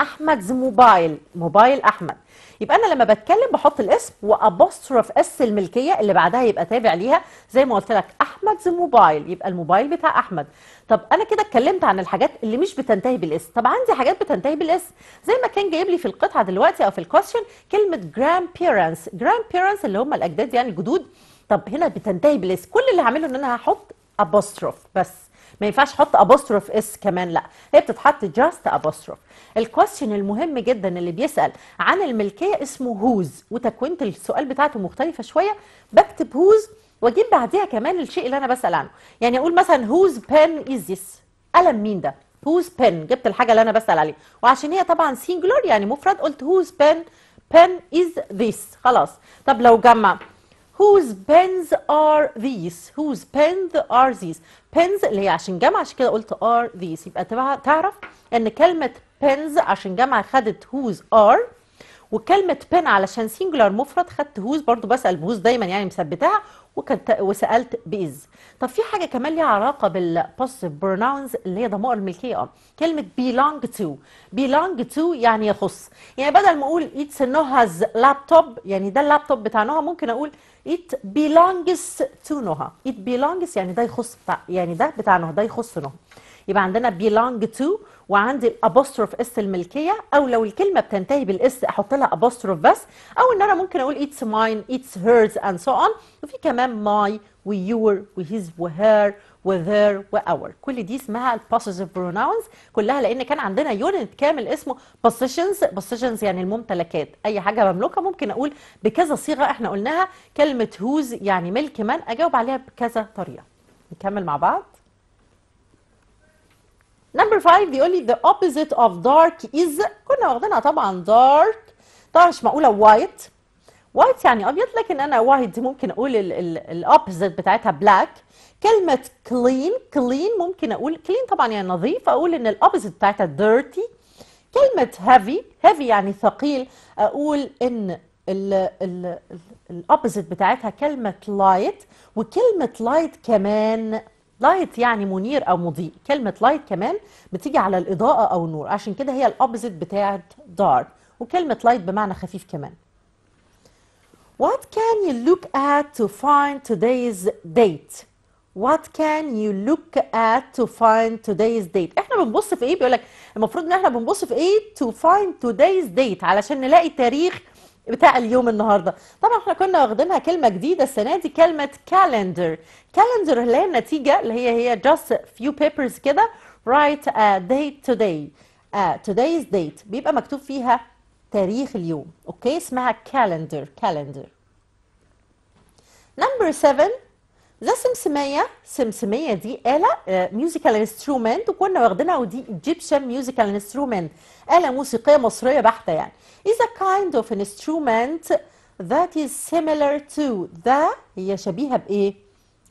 احمدز موبايل موبايل احمد يبقى انا لما بتكلم بحط الاسم وابوستروف اس الملكيه اللي بعدها يبقى تابع ليها زي ما قلت لك احمدز موبايل يبقى الموبايل بتاع احمد طب انا كده اتكلمت عن الحاجات اللي مش بتنتهي بالاسم طب عندي حاجات بتنتهي بالاسم زي ما كان جايب لي في القطعه دلوقتي او في الكويشن كلمه جراند بيرنس جراند بيرنس اللي هم الاجداد يعني الجدود طب هنا بتنتهي بالاسم كل اللي هعمله ان انا هحط ابوستروف بس ما ينفعش احط ابوستروف اس كمان لا هي بتتحط جاست ابوستروف الكويستشن المهم جدا اللي بيسال عن الملكيه اسمه هوز وتكوينه السؤال بتاعته مختلفه شويه بكتب هوز واجيب بعديها كمان الشيء اللي انا بسال عنه يعني اقول مثلا هوز بن از ذس قلم مين ده هوز بن جبت الحاجه اللي انا بسال عليها وعشان هي طبعا سينجلر يعني مفرد قلت هوز بن بن از ذس خلاص طب لو جمع whose pens are these whose pens are these pens اللي هي عشان جمع عشان كده قلت are these يبقى تعرف ان كلمة pens عشان جمع خدت whose are وكلمة pen علشان singular مفرد خدت whose برضو بسأل whose دايما يعني مثبتها وكنت وسالت بيز طب في حاجه كمان ليها علاقه بالبوزيتيف برونونز اللي هي ضمائر الملكيه اه كلمه belong to belong to يعني يخص يعني بدل ما اقول اتس نوهاز لابتوب يعني ده اللابتوب بتاع نوها ممكن اقول it belongs to نوها it belongs يعني ده يخص بتاع يعني ده بتاع نوها ده يخص نوها يبقى عندنا belong to وعندي الابوستروف اس الملكيه او لو الكلمه بتنتهي بالاس احط لها ابوستروف بس او ان انا ممكن اقول اتس ماين اتس هيرز اند سو اون وفي كمان ماي ويور و their وذير our كل دي اسمها البوسيسيف بروناونز كلها لان كان عندنا يونت كامل اسمه بوسيشنز بوسيشنز يعني الممتلكات اي حاجه مملوكه ممكن اقول بكذا صيغه احنا قلناها كلمه هوز يعني ملك من اجاوب عليها بكذا طريقه نكمل مع بعض 5 بيقول لي the opposite of dark is كنا واخدينها طبعا dark طبعا مش معقوله white white يعني ابيض لكن انا وايت ممكن اقول الاوبوزيت بتاعتها بلاك كلمه clean clean ممكن اقول clean طبعا يعني نظيف اقول ان الاوبوزيت بتاعتها dirty كلمه heavy heavy يعني ثقيل اقول ان الاوبوزيت بتاعتها كلمه لايت وكلمه لايت كمان لايت يعني منير او مضيء كلمه لايت كمان بتيجي على الاضاءه او النور عشان كده هي الاوبزيت بتاعه دارك وكلمه لايت بمعنى خفيف كمان What can you look at to find today's date? What can you look at to find today's date? احنا بنبص في ايه؟ بيقول لك المفروض ان احنا بنبص في ايه to find today's date علشان نلاقي تاريخ بتاع اليوم النهارده طبعا احنا كنا واخدينها كلمه جديده السنه دي كلمه كالندر كالندر اللي هي النتيجه اللي هي هي just few papers كده write a date today uh, آه، today's date بيبقى مكتوب فيها تاريخ اليوم اوكي اسمها كالندر كالندر نمبر 7 ذا سمسميه سمسميه دي اله ميوزيكال آه، انسترومنت وكنا واخدينها ودي ايجيبشن ميوزيكال انسترومنت اله موسيقيه مصريه بحته يعني is a kind of instrument that is similar to the هي شبيهه بايه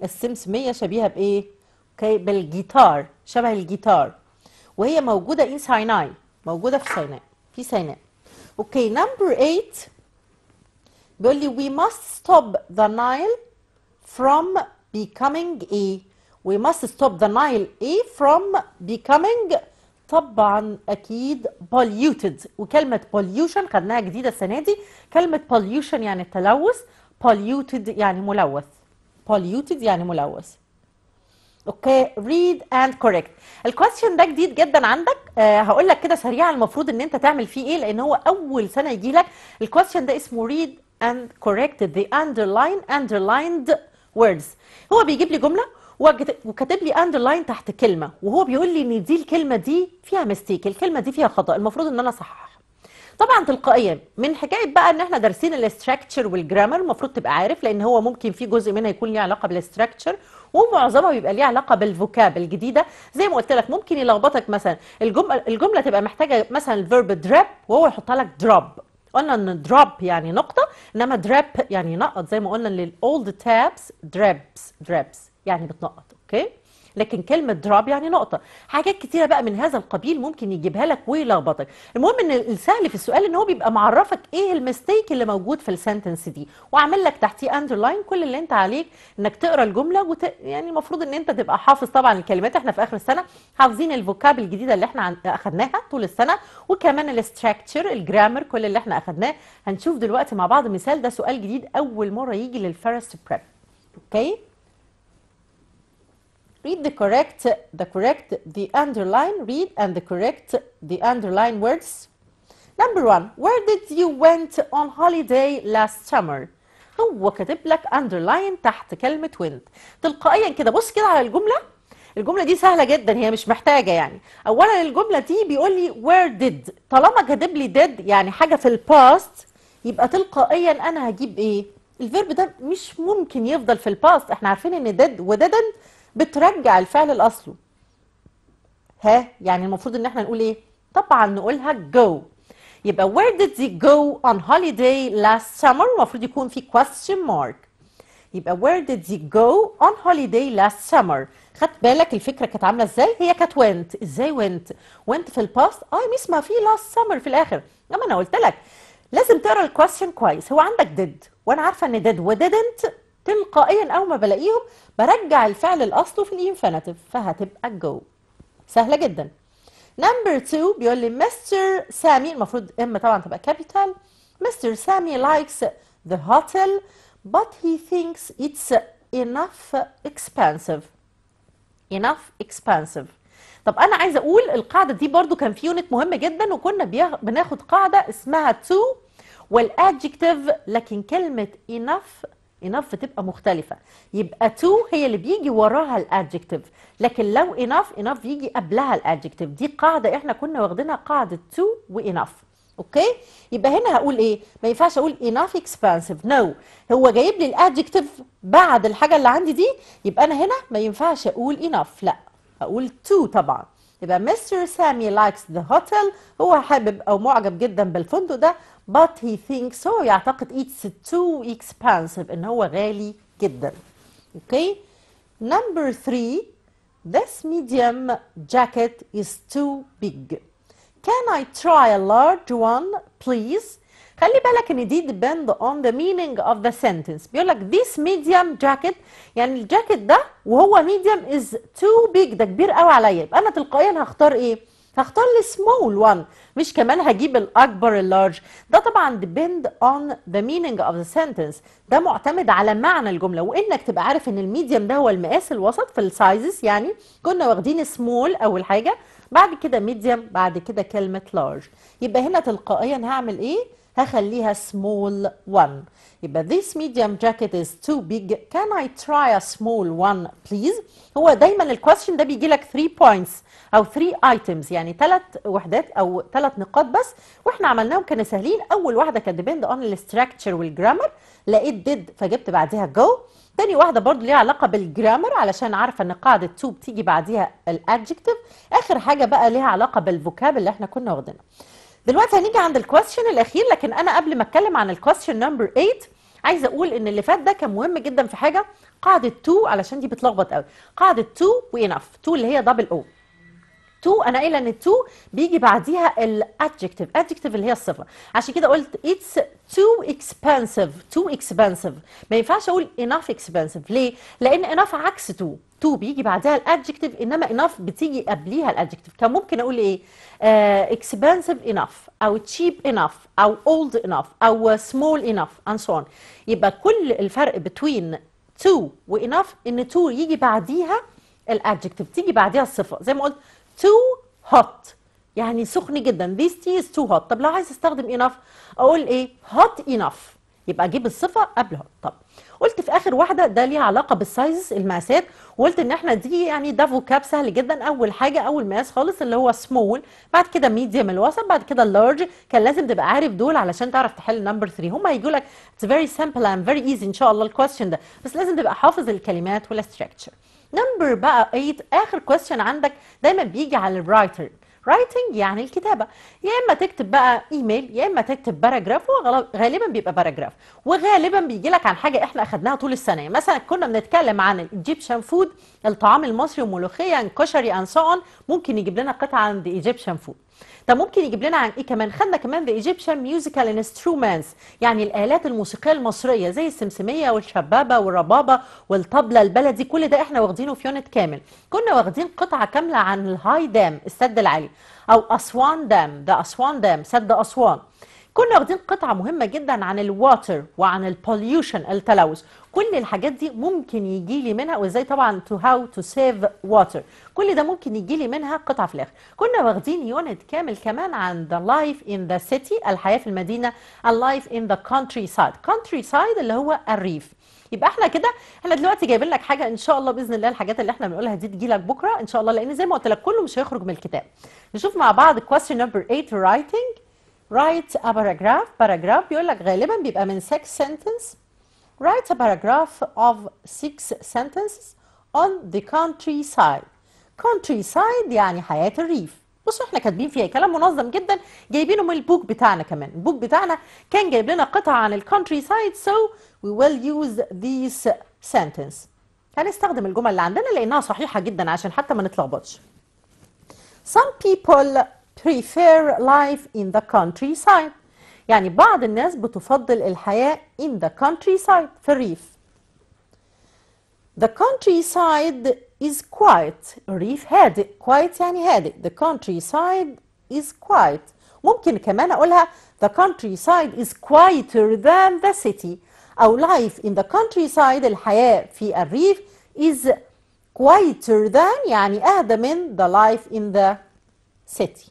السمسميه شبيهه بايه اوكي بالجيتار شبه الجيتار وهي موجوده in سيناء موجوده في سيناء في سيناء اوكي نمبر 8 بيقول لي we must stop the Nile from becoming a e. we must stop the Nile a e from becoming طبعا اكيد polluted وكلمه pollution خدناها جديده السنه دي كلمه pollution يعني التلوث polluted يعني ملوث polluted يعني ملوث اوكي ريد اند كوريكت الكويستشن ده جديد جدا عندك آه هقول لك كده سريعا المفروض ان انت تعمل فيه ايه لان هو اول سنه يجي لك الكويستشن ده اسمه ريد اند كوريكت the underline underlined words هو بيجيب لي جمله وكاتب لي اندرلاين تحت كلمه وهو بيقول لي ان دي الكلمه دي فيها ميستيك الكلمه دي فيها خطا المفروض ان انا اصححها طبعا تلقائيا من حكايه بقى ان احنا دارسين الاستراكشر والجرامر المفروض تبقى عارف لان هو ممكن في جزء منها يكون ليه علاقه بالاستراكشر ومعظمها بيبقى ليه علاقه بالفوكاب الجديده زي ما قلت لك ممكن يلخبطك مثلا الجمله الجمله تبقى محتاجه مثلا الفيرب دراب وهو يحطها لك دروب قلنا ان drop يعني نقطة انما دراب يعني نقط زي ما قلنا للاولد تابس درابس درابس يعني بتنقط اوكي لكن كلمه دروب يعني نقطه حاجات كتيره بقى من هذا القبيل ممكن يجيبها لك ويلخبطك المهم ان السهل في السؤال ان هو بيبقى معرفك ايه المستيك اللي موجود في السنتنس دي وعامل لك تحتيه اندرلاين كل اللي انت عليك انك تقرا الجمله وت... يعني المفروض ان انت تبقى حافظ طبعا الكلمات احنا في اخر السنه حافظين الفوكاب الجديده اللي احنا اخذناها طول السنه وكمان الاستراكشر الجرامر كل اللي احنا اخذناه هنشوف دلوقتي مع بعض مثال ده سؤال جديد اول مره يجي للفيرست بريب اوكي okay. read the correct the correct the underline read and the correct the underline words number one where did you went on holiday last summer هو كاتب لك underline تحت كلمة went تلقائيا كده بص كده على الجملة الجملة دي سهلة جدا هي مش محتاجة يعني أولا الجملة دي بيقول لي where did طالما كاتب لي did يعني حاجة في الباست يبقى تلقائيا أنا هجيب إيه الفيرب ده مش ممكن يفضل في الباست احنا عارفين ان did و didn't بترجع الفعل لاصله ها يعني المفروض ان احنا نقول ايه طبعا نقولها جو يبقى where did they go on holiday last summer المفروض يكون في question mark يبقى where did they go on holiday last summer خدت بالك الفكره كانت عامله ازاي هي كانت went ازاي went went في الباست اه ميس ما في last summer في الاخر لما انا قلت لك لازم تقرا الكويشن كويس هو عندك did وانا عارفه ان did و didn't تلقائيا أول ما بلاقيهم برجع الفعل الاصله في الانفينيتيف فهتبقى جو سهلة جدا نمبر 2 بيقول لي مستر سامي المفروض ام طبعا تبقى كابيتال مستر سامي لايكس ذا هوتيل but he thinks it's enough expensive enough expensive طب انا عايزه اقول القاعده دي برضو كان في يونت مهم جدا وكنا بناخد قاعده اسمها تو والادجكتيف لكن كلمه enough enough تبقى مختلفه يبقى تو هي اللي بيجي وراها الادجكتيف لكن لو enough enough يجي قبلها الادجكتيف دي قاعده احنا كنا واخدينها قاعده تو وانف اوكي يبقى هنا هقول ايه ما ينفعش اقول enough expensive نو no. هو جايب لي الادجكتيف بعد الحاجه اللي عندي دي يبقى انا هنا ما ينفعش اقول enough لا اقول تو طبعا يبقى مستر سامي لايكس ذا هوتيل هو حابب او معجب جدا بالفندق ده but he thinks هو oh, يعتقد it's too expensive ان هو غالي جدا okay number three this medium jacket is too big can I try a large one please خلي بالك ان دي depend on the meaning of the sentence بيقول لك this medium jacket يعني الجاكيت ده وهو medium is too big ده كبير قوي عليا يبقى انا تلقائيا هختار ايه هختار السمول one مش كمان هجيب الاكبر اللارج ده طبعا depend on the meaning of the sentence ده معتمد على معنى الجمله وانك تبقى عارف ان الميديم ده هو المقاس الوسط في السايزز يعني كنا واخدين سمول اول حاجه بعد كده ميديم بعد كده كلمه لارج يبقى هنا تلقائيا هعمل ايه هخليها small one يبقى this medium jacket is too big can I try a small one please هو دايما الكويستشن ده بيجي لك 3 points او 3 items يعني ثلاث وحدات او ثلاث نقاط بس واحنا عملناهم كانوا سهلين اول واحده كانت depend on the structure والجرامر لقيت did فجبت بعدها go تاني واحدة برضو ليها علاقة بالجرامر علشان عارفة ان قاعدة تو بتيجي بعديها الادجكتيف اخر حاجة بقى ليها علاقة بالفوكاب اللي احنا كنا واخدينها دلوقتي هنيجي عند الكويستشن الاخير لكن انا قبل ما اتكلم عن الكويستشن نمبر 8 عايزه اقول ان اللي فات ده كان مهم جدا في حاجه قاعده 2 علشان دي بتلخبط قوي قاعده 2 وانف 2 اللي هي دبل او تو انا قايله ان تو بيجي بعديها الادجكتيف ادجكتيف اللي هي الصفه عشان كده قلت اتس تو اكسبنسيف تو اكسبنسيف ما ينفعش اقول انف اكسبنسيف ليه لان انف عكس تو تو بيجي بعدها الادجكتيف انما انف بتيجي قبليها الادجكتيف كان ممكن اقول ايه اكسبنسيف uh, انف او تشيب انف او اولد انف او سمول انف اند سو اون يبقى كل الفرق بين تو وانف ان تو يجي بعديها الادجكتيف تيجي بعديها الصفه زي ما قلت تو هوت يعني سخن جدا this tea is too hot طب لو عايز استخدم enough اقول ايه hot enough يبقى اجيب الصفه قبل hot طب قلت في اخر واحده ده ليها علاقه بالسايز المقاسات وقلت ان احنا دي يعني ده فوكاب سهل جدا اول حاجه اول مقاس خالص اللي هو سمول بعد كده ميديم الوسط بعد كده اللارج كان لازم تبقى عارف دول علشان تعرف تحل نمبر 3 هم هيجوا لك اتس فيري سامبل اند فيري ايزي ان شاء الله الكويستشن ده بس لازم تبقى حافظ الكلمات والاستراكشر نمبر بقى 8 اخر كويستشن عندك دايما بيجي على الرايتر رايتنج يعني الكتابه يا اما تكتب بقى ايميل يا اما تكتب باراجراف وغالبا بيبقى باراجراف وغالبا بيجي لك عن حاجه احنا اخدناها طول السنه يعني مثلا كنا بنتكلم عن الايجيبشن فود الطعام المصري والملوخيه كشري اند سو ممكن يجيب لنا قطعه عن ايجيبشن فود طب ممكن يجيب لنا عن ايه كمان خدنا كمان ذا ايجيبشن ميوزيكال انسترومنتس يعني الالات الموسيقيه المصريه زي السمسميه والشبابه والربابه والطبله البلدي كل ده احنا واخدينه في يونت كامل كنا واخدين قطعه كامله عن الهاي دام السد العالي او اسوان دام ده اسوان دام سد اسوان كنا واخدين قطعه مهمه جدا عن الواتر وعن البوليوشن التلوث كل الحاجات دي ممكن يجي لي منها وازاي طبعا تو هاو تو سيف واتر كل ده ممكن يجي لي منها قطعه في الاخر كنا واخدين يونت كامل كمان عن ذا لايف ان ذا سيتي الحياه في المدينه اللايف ان ذا كونتري سايد كونتري سايد اللي هو الريف يبقى احنا كده احنا دلوقتي جايبين لك حاجه ان شاء الله باذن الله الحاجات اللي احنا بنقولها دي تجي لك بكره ان شاء الله لان زي ما قلت لك كله مش هيخرج من الكتاب نشوف مع بعض question number 8 writing write a paragraph paragraph بيقول لك غالبا بيبقى من 6 sentence write a paragraph of 6 sentences on the countryside countryside يعني حياة الريف بصوا احنا كاتبين فيها كلام منظم جدا جايبينه من البوك بتاعنا كمان البوك بتاعنا كان جايب لنا قطعة عن الكونتري سايد so we will use these sentence هنستخدم الجمل اللي عندنا لانها صحيحة جدا عشان حتى ما نتلخبطش some people prefer life in the countryside يعني بعض الناس بتفضل الحياة in the countryside في الريف The countryside is quiet الريف هادئ quiet يعني هادئ The countryside is quiet ممكن كمان أقولها The countryside is quieter than the city أو life in the countryside الحياة في الريف is quieter than يعني أهدى من the life in the city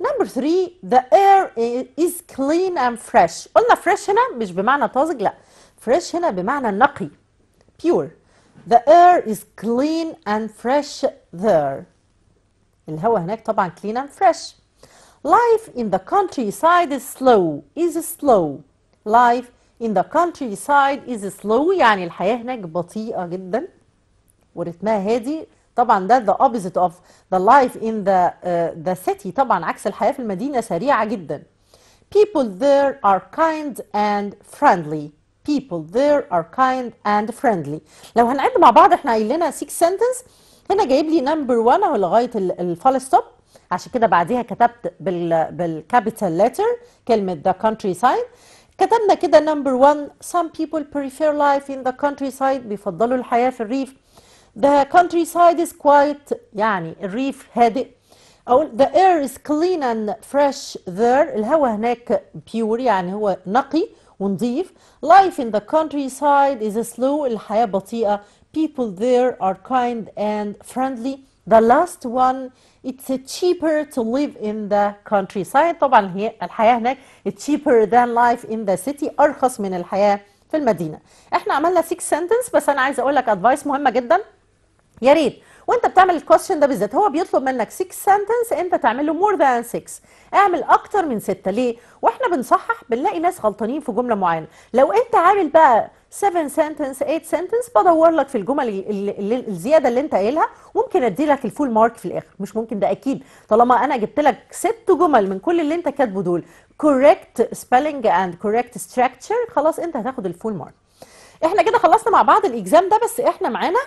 Number three, the air is clean and fresh. قلنا fresh هنا مش بمعنى طازج لا. Fresh هنا بمعنى نقي. Pure. The air is clean and fresh there. الهواء هناك طبعا clean and fresh. Life in the countryside is slow. Is slow. Life in the countryside is slow يعني الحياة هناك بطيئة جدا ورتمها هادي طبعا ده ذا اوبزيت اوف ذا لايف ان ذا ذا سيتي طبعا عكس الحياة في المدينة سريعة جدا people there are kind and friendly people there are kind and friendly لو هنعد مع بعض احنا قايل لنا 6 سنتنس هنا جايب لي نمبر 1 اهو لغايه الفول ستوب عشان كده بعديها كتبت بال بالكابيتال لتر كلمه ذا كونتري سايد كتبنا كده نمبر 1 some people prefer life in the countryside بيفضلوا الحياه في الريف The countryside is quite يعني الريف هادئ أو the air is clean and fresh there الهواء هناك pure يعني هو نقي ونظيف life in the countryside is slow الحياة بطيئة people there are kind and friendly the last one it's cheaper to live in the countryside طبعا هي الحياة هناك it's cheaper than life in the city أرخص من الحياة في المدينة احنا عملنا 6 sentence بس انا عايزة اقول لك ادفايس مهمة جداً يا ريت وانت بتعمل الكويشن ده بالذات هو بيطلب منك 6 سنتنس انت تعمل له مور ذان 6 اعمل اكتر من 6 ليه واحنا بنصحح بنلاقي ناس غلطانين في جمله معينه لو انت عامل بقى 7 سنتنس 8 سنتنس بدور لك في الجمل الزياده اللي انت قايلها ممكن ادي لك الفول مارك في الاخر مش ممكن ده اكيد طالما انا جبت لك 6 جمل من كل اللي انت كاتبه دول correct spelling and correct structure خلاص انت هتاخد الفول مارك احنا كده خلصنا مع بعض الاكزام ده بس احنا معانا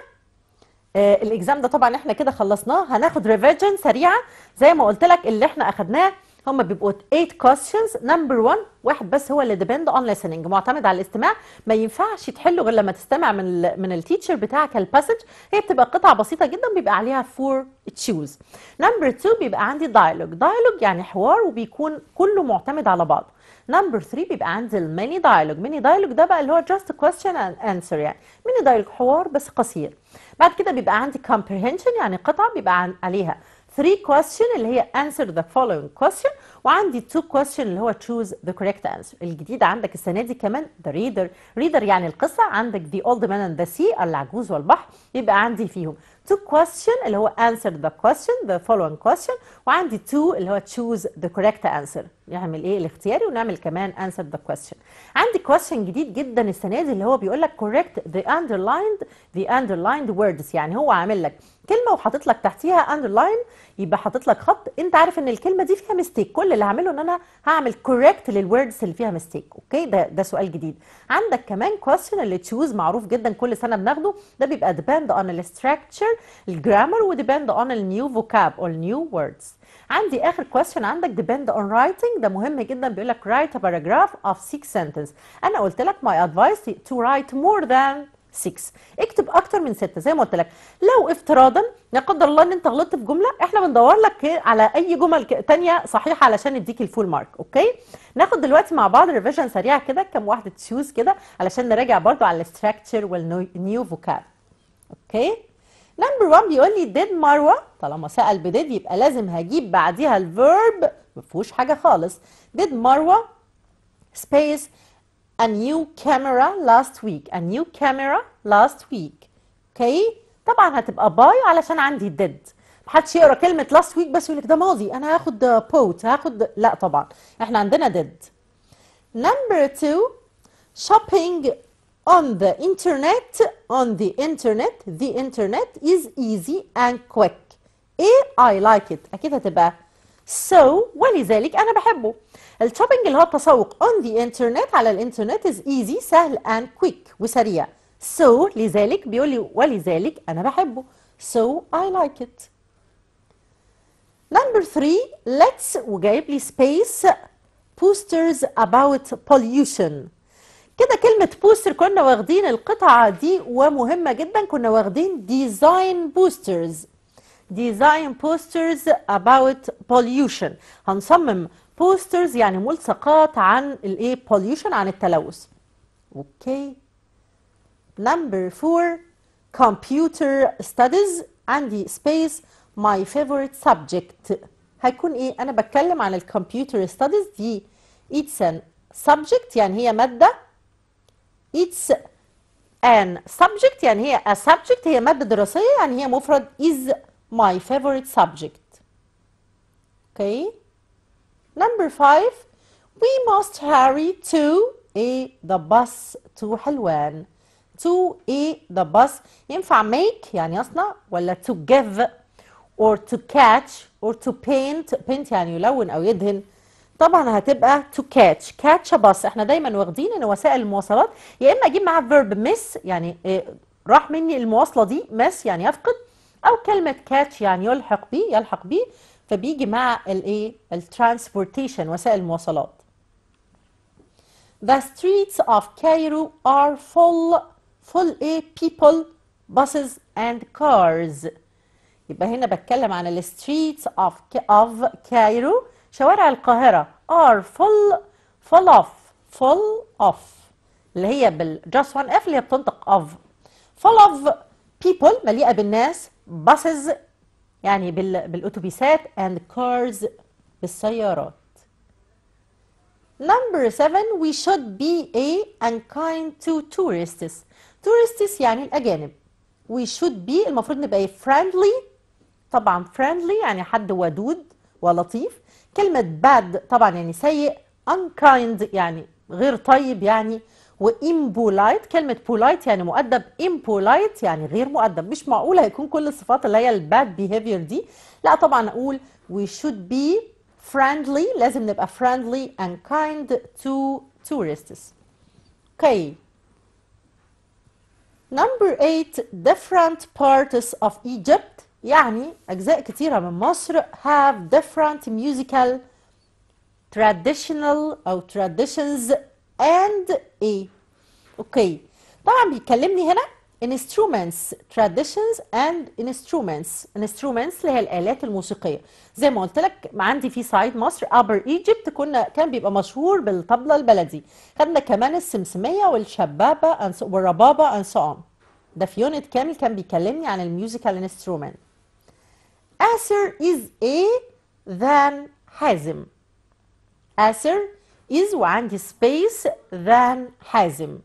آه، الاكزام ده طبعا احنا كده خلصناه هناخد ريفيجن سريعه زي ما قلت لك اللي احنا اخدناه هم بيبقوا 8 questions نمبر 1 واحد بس هو اللي ديبند اون listening معتمد على الاستماع ما ينفعش تحله غير لما تستمع من الـ من التيتشر بتاعك الباسج هي بتبقى قطعه بسيطه جدا بيبقى عليها فور تشوز نمبر 2 بيبقى عندي دايلوج دايلوج يعني حوار وبيكون كله معتمد على بعضه نمبر 3 بيبقى عندي الميني دايلوج ميني دايلوج ده بقى اللي هو جاست كويستشن اند انسر يعني ميني دايلوج حوار بس قصير بعد كده بيبقى عندي comprehension يعني قطعه بيبقى عليها 3 كويستشن اللي هي answer the following question وعندي تو كويستشن اللي هو تشوز ذا كوريكت انسر الجديد عندك السنه دي كمان ذا ريدر ريدر يعني القصه عندك ذا اولد مان اند ذا سي العجوز والبحر يبقى عندي فيهم تو كويستشن اللي هو انسر ذا كويستشن ذا فولوينج كويستشن وعندي تو اللي هو تشوز ذا كوريكت انسر نعمل ايه الاختياري ونعمل كمان انسر ذا كويستشن عندي كويستشن جديد جدا السنه دي اللي هو بيقول لك كوريكت ذا اندرلايند ذا اندرلايند ووردز يعني هو عامل لك كلمه وحاطط لك تحتيها اندرلاين يبقى حاطط لك خط انت عارف ان الكلمه دي فيها ميستيك كل اللي هعمله ان انا هعمل كوريكت للوردز اللي فيها ميستيك اوكي ده ده سؤال جديد عندك كمان كويستشن اللي تشوز معروف جدا كل سنه بناخده ده بيبقى ديبند اون الاستراكشر الجرامر وديبند اون النيو فوكاب او النيو وردز عندي اخر كويستشن عندك ديبند اون رايتنج ده مهم جدا بيقول لك رايت ا باراجراف اوف 6 سنتنس انا قلت لك ماي ادفايس تو رايت مور ذان 6 اكتب اكتر من 6 زي ما قلت لك لو افتراضا لا قدر الله ان انت غلطت في جمله احنا بندور لك على اي جمل ثانيه صحيحه علشان نديك الفول مارك اوكي ناخد دلوقتي مع بعض ريفيجن سريعه كده كم واحده تشوز كده علشان نراجع برضو على الاستراكشر والنيو فوكاب اوكي نمبر 1 بيقول لي ديد مروه طالما سال بديد يبقى لازم هجيب بعديها الفيرب ما فيهوش حاجه خالص ديد مروه سبيس a new camera last week a new camera last week okay. طبعا هتبقى باي علشان عندي did محدش يقرا كلمه last week بس يقول لك ده ماضي انا هاخد بوت هاخد لا طبعا احنا عندنا did number two shopping on the internet on the internet the internet is easy and quick ايه I like it اكيد هتبقى So ولذلك أنا بحبه. الشوبينج اللي هو التسوق on the internet على الانترنت is easy سهل and quick وسريع. So لذلك بيقول لي ولذلك أنا بحبه. So I like it. Number three let's وجايب لي space posters about pollution. كده كلمة بوستر كنا واخدين القطعة دي ومهمة جدا كنا واخدين ديزاين بوسترز ديزاين بوسترز about pollution هنصمم بوسترز يعني ملصقات عن الايه pollution عن التلوث اوكي نمبر 4 computer studies عندي space my favorite subject هيكون ايه انا بتكلم عن الكمبيوتر ستاديز دي it's an subject يعني هي ماده it's an subject يعني هي a subject هي ماده دراسيه يعني هي مفرد is my favorite subject okay number five we must hurry to a the bus to حلوان to a the bus ينفع make يعني أصنع ولا to give or to catch or to paint paint يعني يلون او يدهن طبعا هتبقى to catch catch a bus احنا دايما واخدين ان وسائل المواصلات يا اما اجيب معاها verb miss يعني راح مني المواصله دي miss يعني افقد. او كلمه كاتش يعني يلحق بيه يلحق بيه فبيجي مع الايه الترانسبورتيشن وسائل المواصلات The streets of Cairo are full full ايه people buses and cars يبقى هنا بتكلم عن الستريتس of of كايرو شوارع القاهرة are full full of full of اللي هي بال just one f اللي هي بتنطق of full of people مليئه بالناس buses يعني بالاتوبيسات and cars بالسيارات Number seven, we should be a kind to tourists. Tourists يعني الأجانب. We should be المفروض نبقى friendly طبعا friendly يعني حد ودود ولطيف. كلمة bad طبعا يعني سيء. Unkind يعني غير طيب يعني وامبولايت كلمه بولايت يعني مؤدب امبولايت يعني غير مؤدب مش معقول هيكون كل الصفات اللي هي الباد بيهيفير دي لا طبعا اقول we should be friendly لازم نبقى friendly and kind to tourists okay number 8 different parts of Egypt يعني أجزاء كثيرة من مصر have different musical traditional أو traditions and a اوكي طبعا بيكلمني هنا instruments traditions and instruments instruments اللي هي الالات الموسيقيه زي ما قلت لك عندي في صعيد مصر ابر ايجيبت كنا كان بيبقى مشهور بالطبله البلدي خدنا كمان السمسميه والشبابه والربابه and so on ده في يونت كامل كان بيكلمني عن الميوزيكال انسترومنت اثر از a than حازم اثر از وعندي سبيس than حازم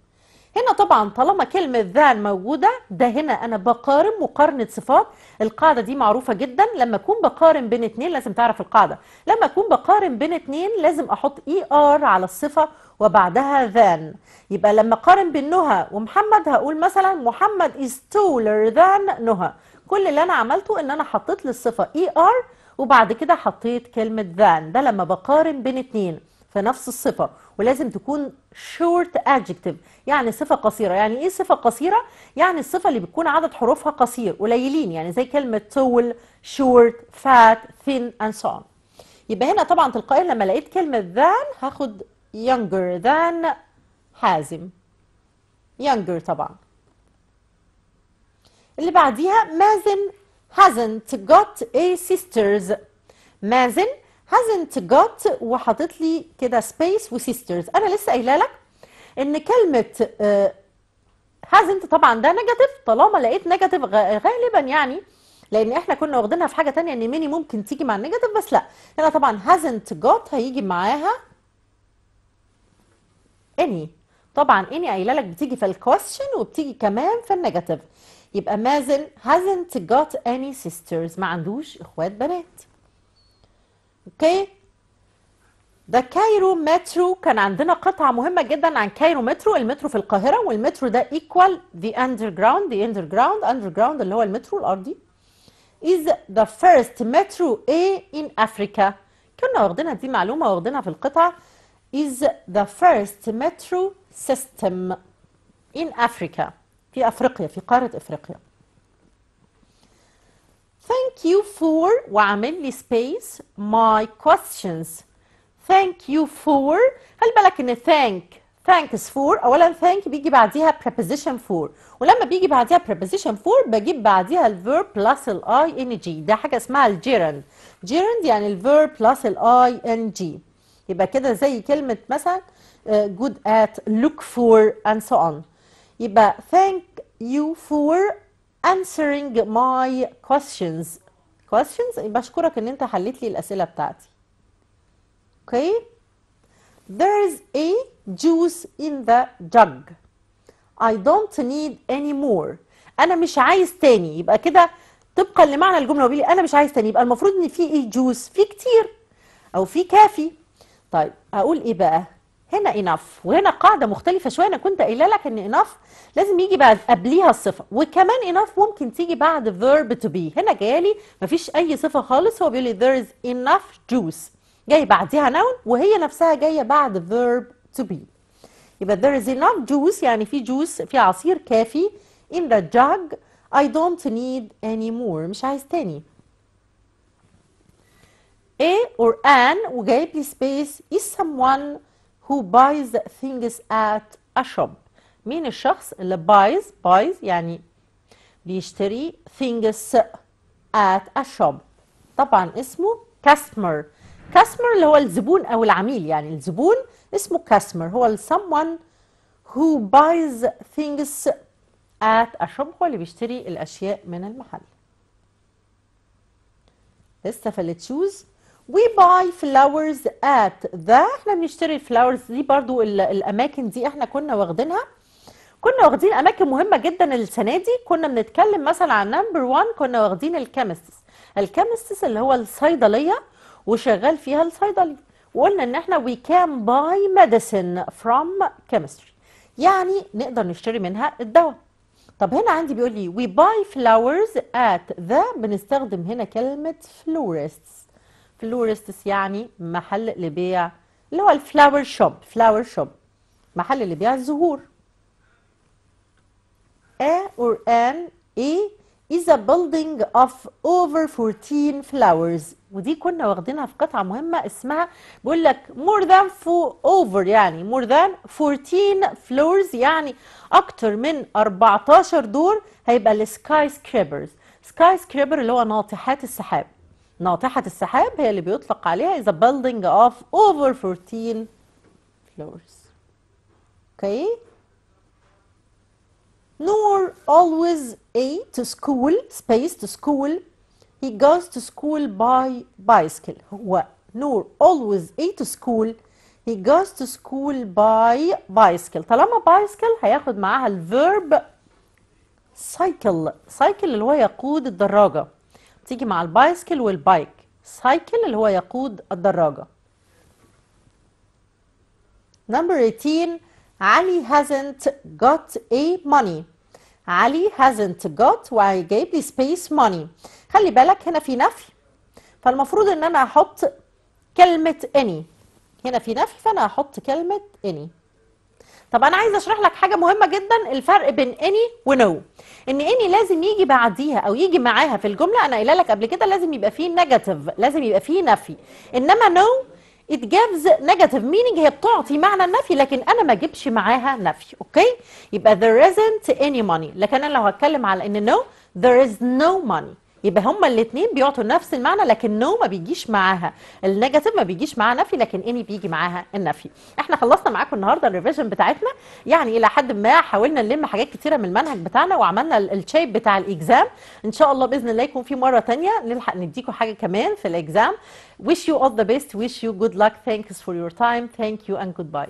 هنا طبعا طالما كلمة ذان موجودة ده هنا أنا بقارن مقارنة صفات القاعدة دي معروفة جدا لما أكون بقارن بين اتنين لازم تعرف القاعدة لما أكون بقارن بين اتنين لازم أحط إي e آر على الصفة وبعدها ذان يبقى لما قارن بين نهى ومحمد هقول مثلا محمد is taller than نهى كل اللي أنا عملته إن أنا حطيت للصفة إي e آر وبعد كده حطيت كلمة ذان ده لما بقارن بين اتنين في نفس الصفه ولازم تكون شورت ادجكتيف يعني صفه قصيره يعني ايه صفه قصيره يعني الصفه اللي بتكون عدد حروفها قصير قليلين يعني زي كلمه tall short fat thin and so on يبقى هنا طبعا تلقائيا لما لقيت كلمه ذان هاخد younger than حازم younger طبعا اللي بعديها مازن hasn't got a sisters مازن hasn't got وحاطط لي كده space وسيسترز انا لسه قايله لك ان كلمه آه، hasn't طبعا ده نيجاتيف طالما لقيت نيجاتيف غالبا يعني لان احنا كنا واخدينها في حاجه تانية ان ميني ممكن تيجي مع النيجاتيف بس لا هنا طبعا hasn't got هيجي معاها any طبعا اني قايله لك بتيجي في الكويشن وبتيجي كمان في النيجاتيف يبقى مازن hasn't got any sisters ما عندوش اخوات بنات اوكي ده كايرو مترو كان عندنا قطعه مهمه جدا عن كايرو مترو المترو في القاهره والمترو ده ايكوال ذا underground the underground underground اللي هو المترو الارضي is the first metro A in Africa كنا واخدينها دي معلومه واخدينها في القطعه is the first metro system in Africa في افريقيا في قاره افريقيا Thank you for وأعمل لي space my questions. Thank you for خلي بالك إن thank thanks for أولا thank بيجي بعديها preposition for ولما بيجي بعديها preposition for بجيب بعديها الverb plus ال ing ده حاجة اسمها الجيرند جيرند يعني الverb plus ال ing يبقى كده زي كلمة مثلا good at look for and so on يبقى thank you for answering my questions questions بشكرك ان انت حليت لي الاسئله بتاعتي اوكي okay. there is a juice in the jug I don't need any more انا مش عايز تاني يبقى كده طبقا لمعنى الجمله وبيلي انا مش عايز تاني يبقى المفروض ان في ايه جوز في كتير او في كافي طيب هقول ايه بقى هنا إناف وهنا قاعده مختلفه شويه انا كنت قايله لك ان إناف لازم يجي بعد قبليها الصفه وكمان إناف ممكن تيجي بعد فيرب تو بي هنا جايالي مفيش اي صفه خالص هو بيقول لي there is enough juice جاي بعديها نون وهي نفسها جايه بعد فيرب تو بي يبقى there is enough juice يعني في جوس في عصير كافي in the jug I don't need any more مش عايز تاني a or an وجايب لي space is someone who buys things at a shop مين الشخص اللي buys buys يعني بيشتري things at a shop طبعا اسمه customer customer اللي هو الزبون او العميل يعني الزبون اسمه customer هو someone who buys things at a shop هو اللي بيشتري الاشياء من المحل لسه فلتشوز we buy flowers at the احنا بنشتري الفلاورز دي برضو الاماكن دي احنا كنا واخدينها كنا واخدين اماكن مهمه جدا السنه دي كنا بنتكلم مثلا عن نمبر 1 كنا واخدين الكيمستس الكيمستس اللي هو الصيدليه وشغال فيها الصيدلي وقلنا ان احنا وي كان باي ميديسن فروم كيمستري يعني نقدر نشتري منها الدواء طب هنا عندي بيقول لي وي باي فلاورز ات ذا بنستخدم هنا كلمه فلورستس فلورستس يعني محل لبيع اللي هو الفلاور شوب فلاور شوب محل لبيع الزهور A or an A e is a building of over 14 flowers ودي كنا واخدينها في قطعة مهمة اسمها بيقول لك more than for over يعني more than 14 floors يعني أكتر من 14 دور هيبقى السكاي سكريبرز سكاي سكريبر اللي هو ناطحات السحاب ناطحة السحاب هي اللي بيطلق عليها is a building of over 14 floors okay Noor always a to school space to school he goes to school by bicycle هو نور always a to school he goes to school by bicycle طالما bicycle هياخد معاها الverb cycle cycle اللي هو يقود الدراجة تيجي مع البايسكل والبايك سايكل اللي هو يقود الدراجة نمبر 18 علي hasn't got a money علي hasn't got وجايب لي space money خلي بالك هنا في نفي فالمفروض ان انا احط كلمة any هنا في نفي فانا هحط كلمة any طب انا عايزه اشرح لك حاجه مهمه جدا الفرق بين اني ونو ان اني لازم يجي بعديها او يجي معاها في الجمله انا قايله لك قبل كده لازم يبقى فيه نيجاتيف لازم يبقى فيه نفي انما نو ات جيفز نيجاتيف مينينج هي بتعطي معنى النفي لكن انا ما اجيبش معاها نفي اوكي يبقى there isn't any money لكن انا لو هتكلم على ان no there is no money يبقى هما الاثنين بيعطوا نفس المعنى لكن نو ما بيجيش معاها النيجاتيف ما بيجيش معاها نفي لكن اني بيجي معاها النفي احنا خلصنا معاكم النهارده الريفيجن بتاعتنا يعني الى حد ما حاولنا نلم حاجات كتيره من المنهج بتاعنا وعملنا الشيب بتاع الاكزام ان شاء الله باذن الله يكون في مره ثانيه نلحق نديكم حاجه كمان في الاكزام wish you all the best wish you good luck thanks for your time thank you and goodbye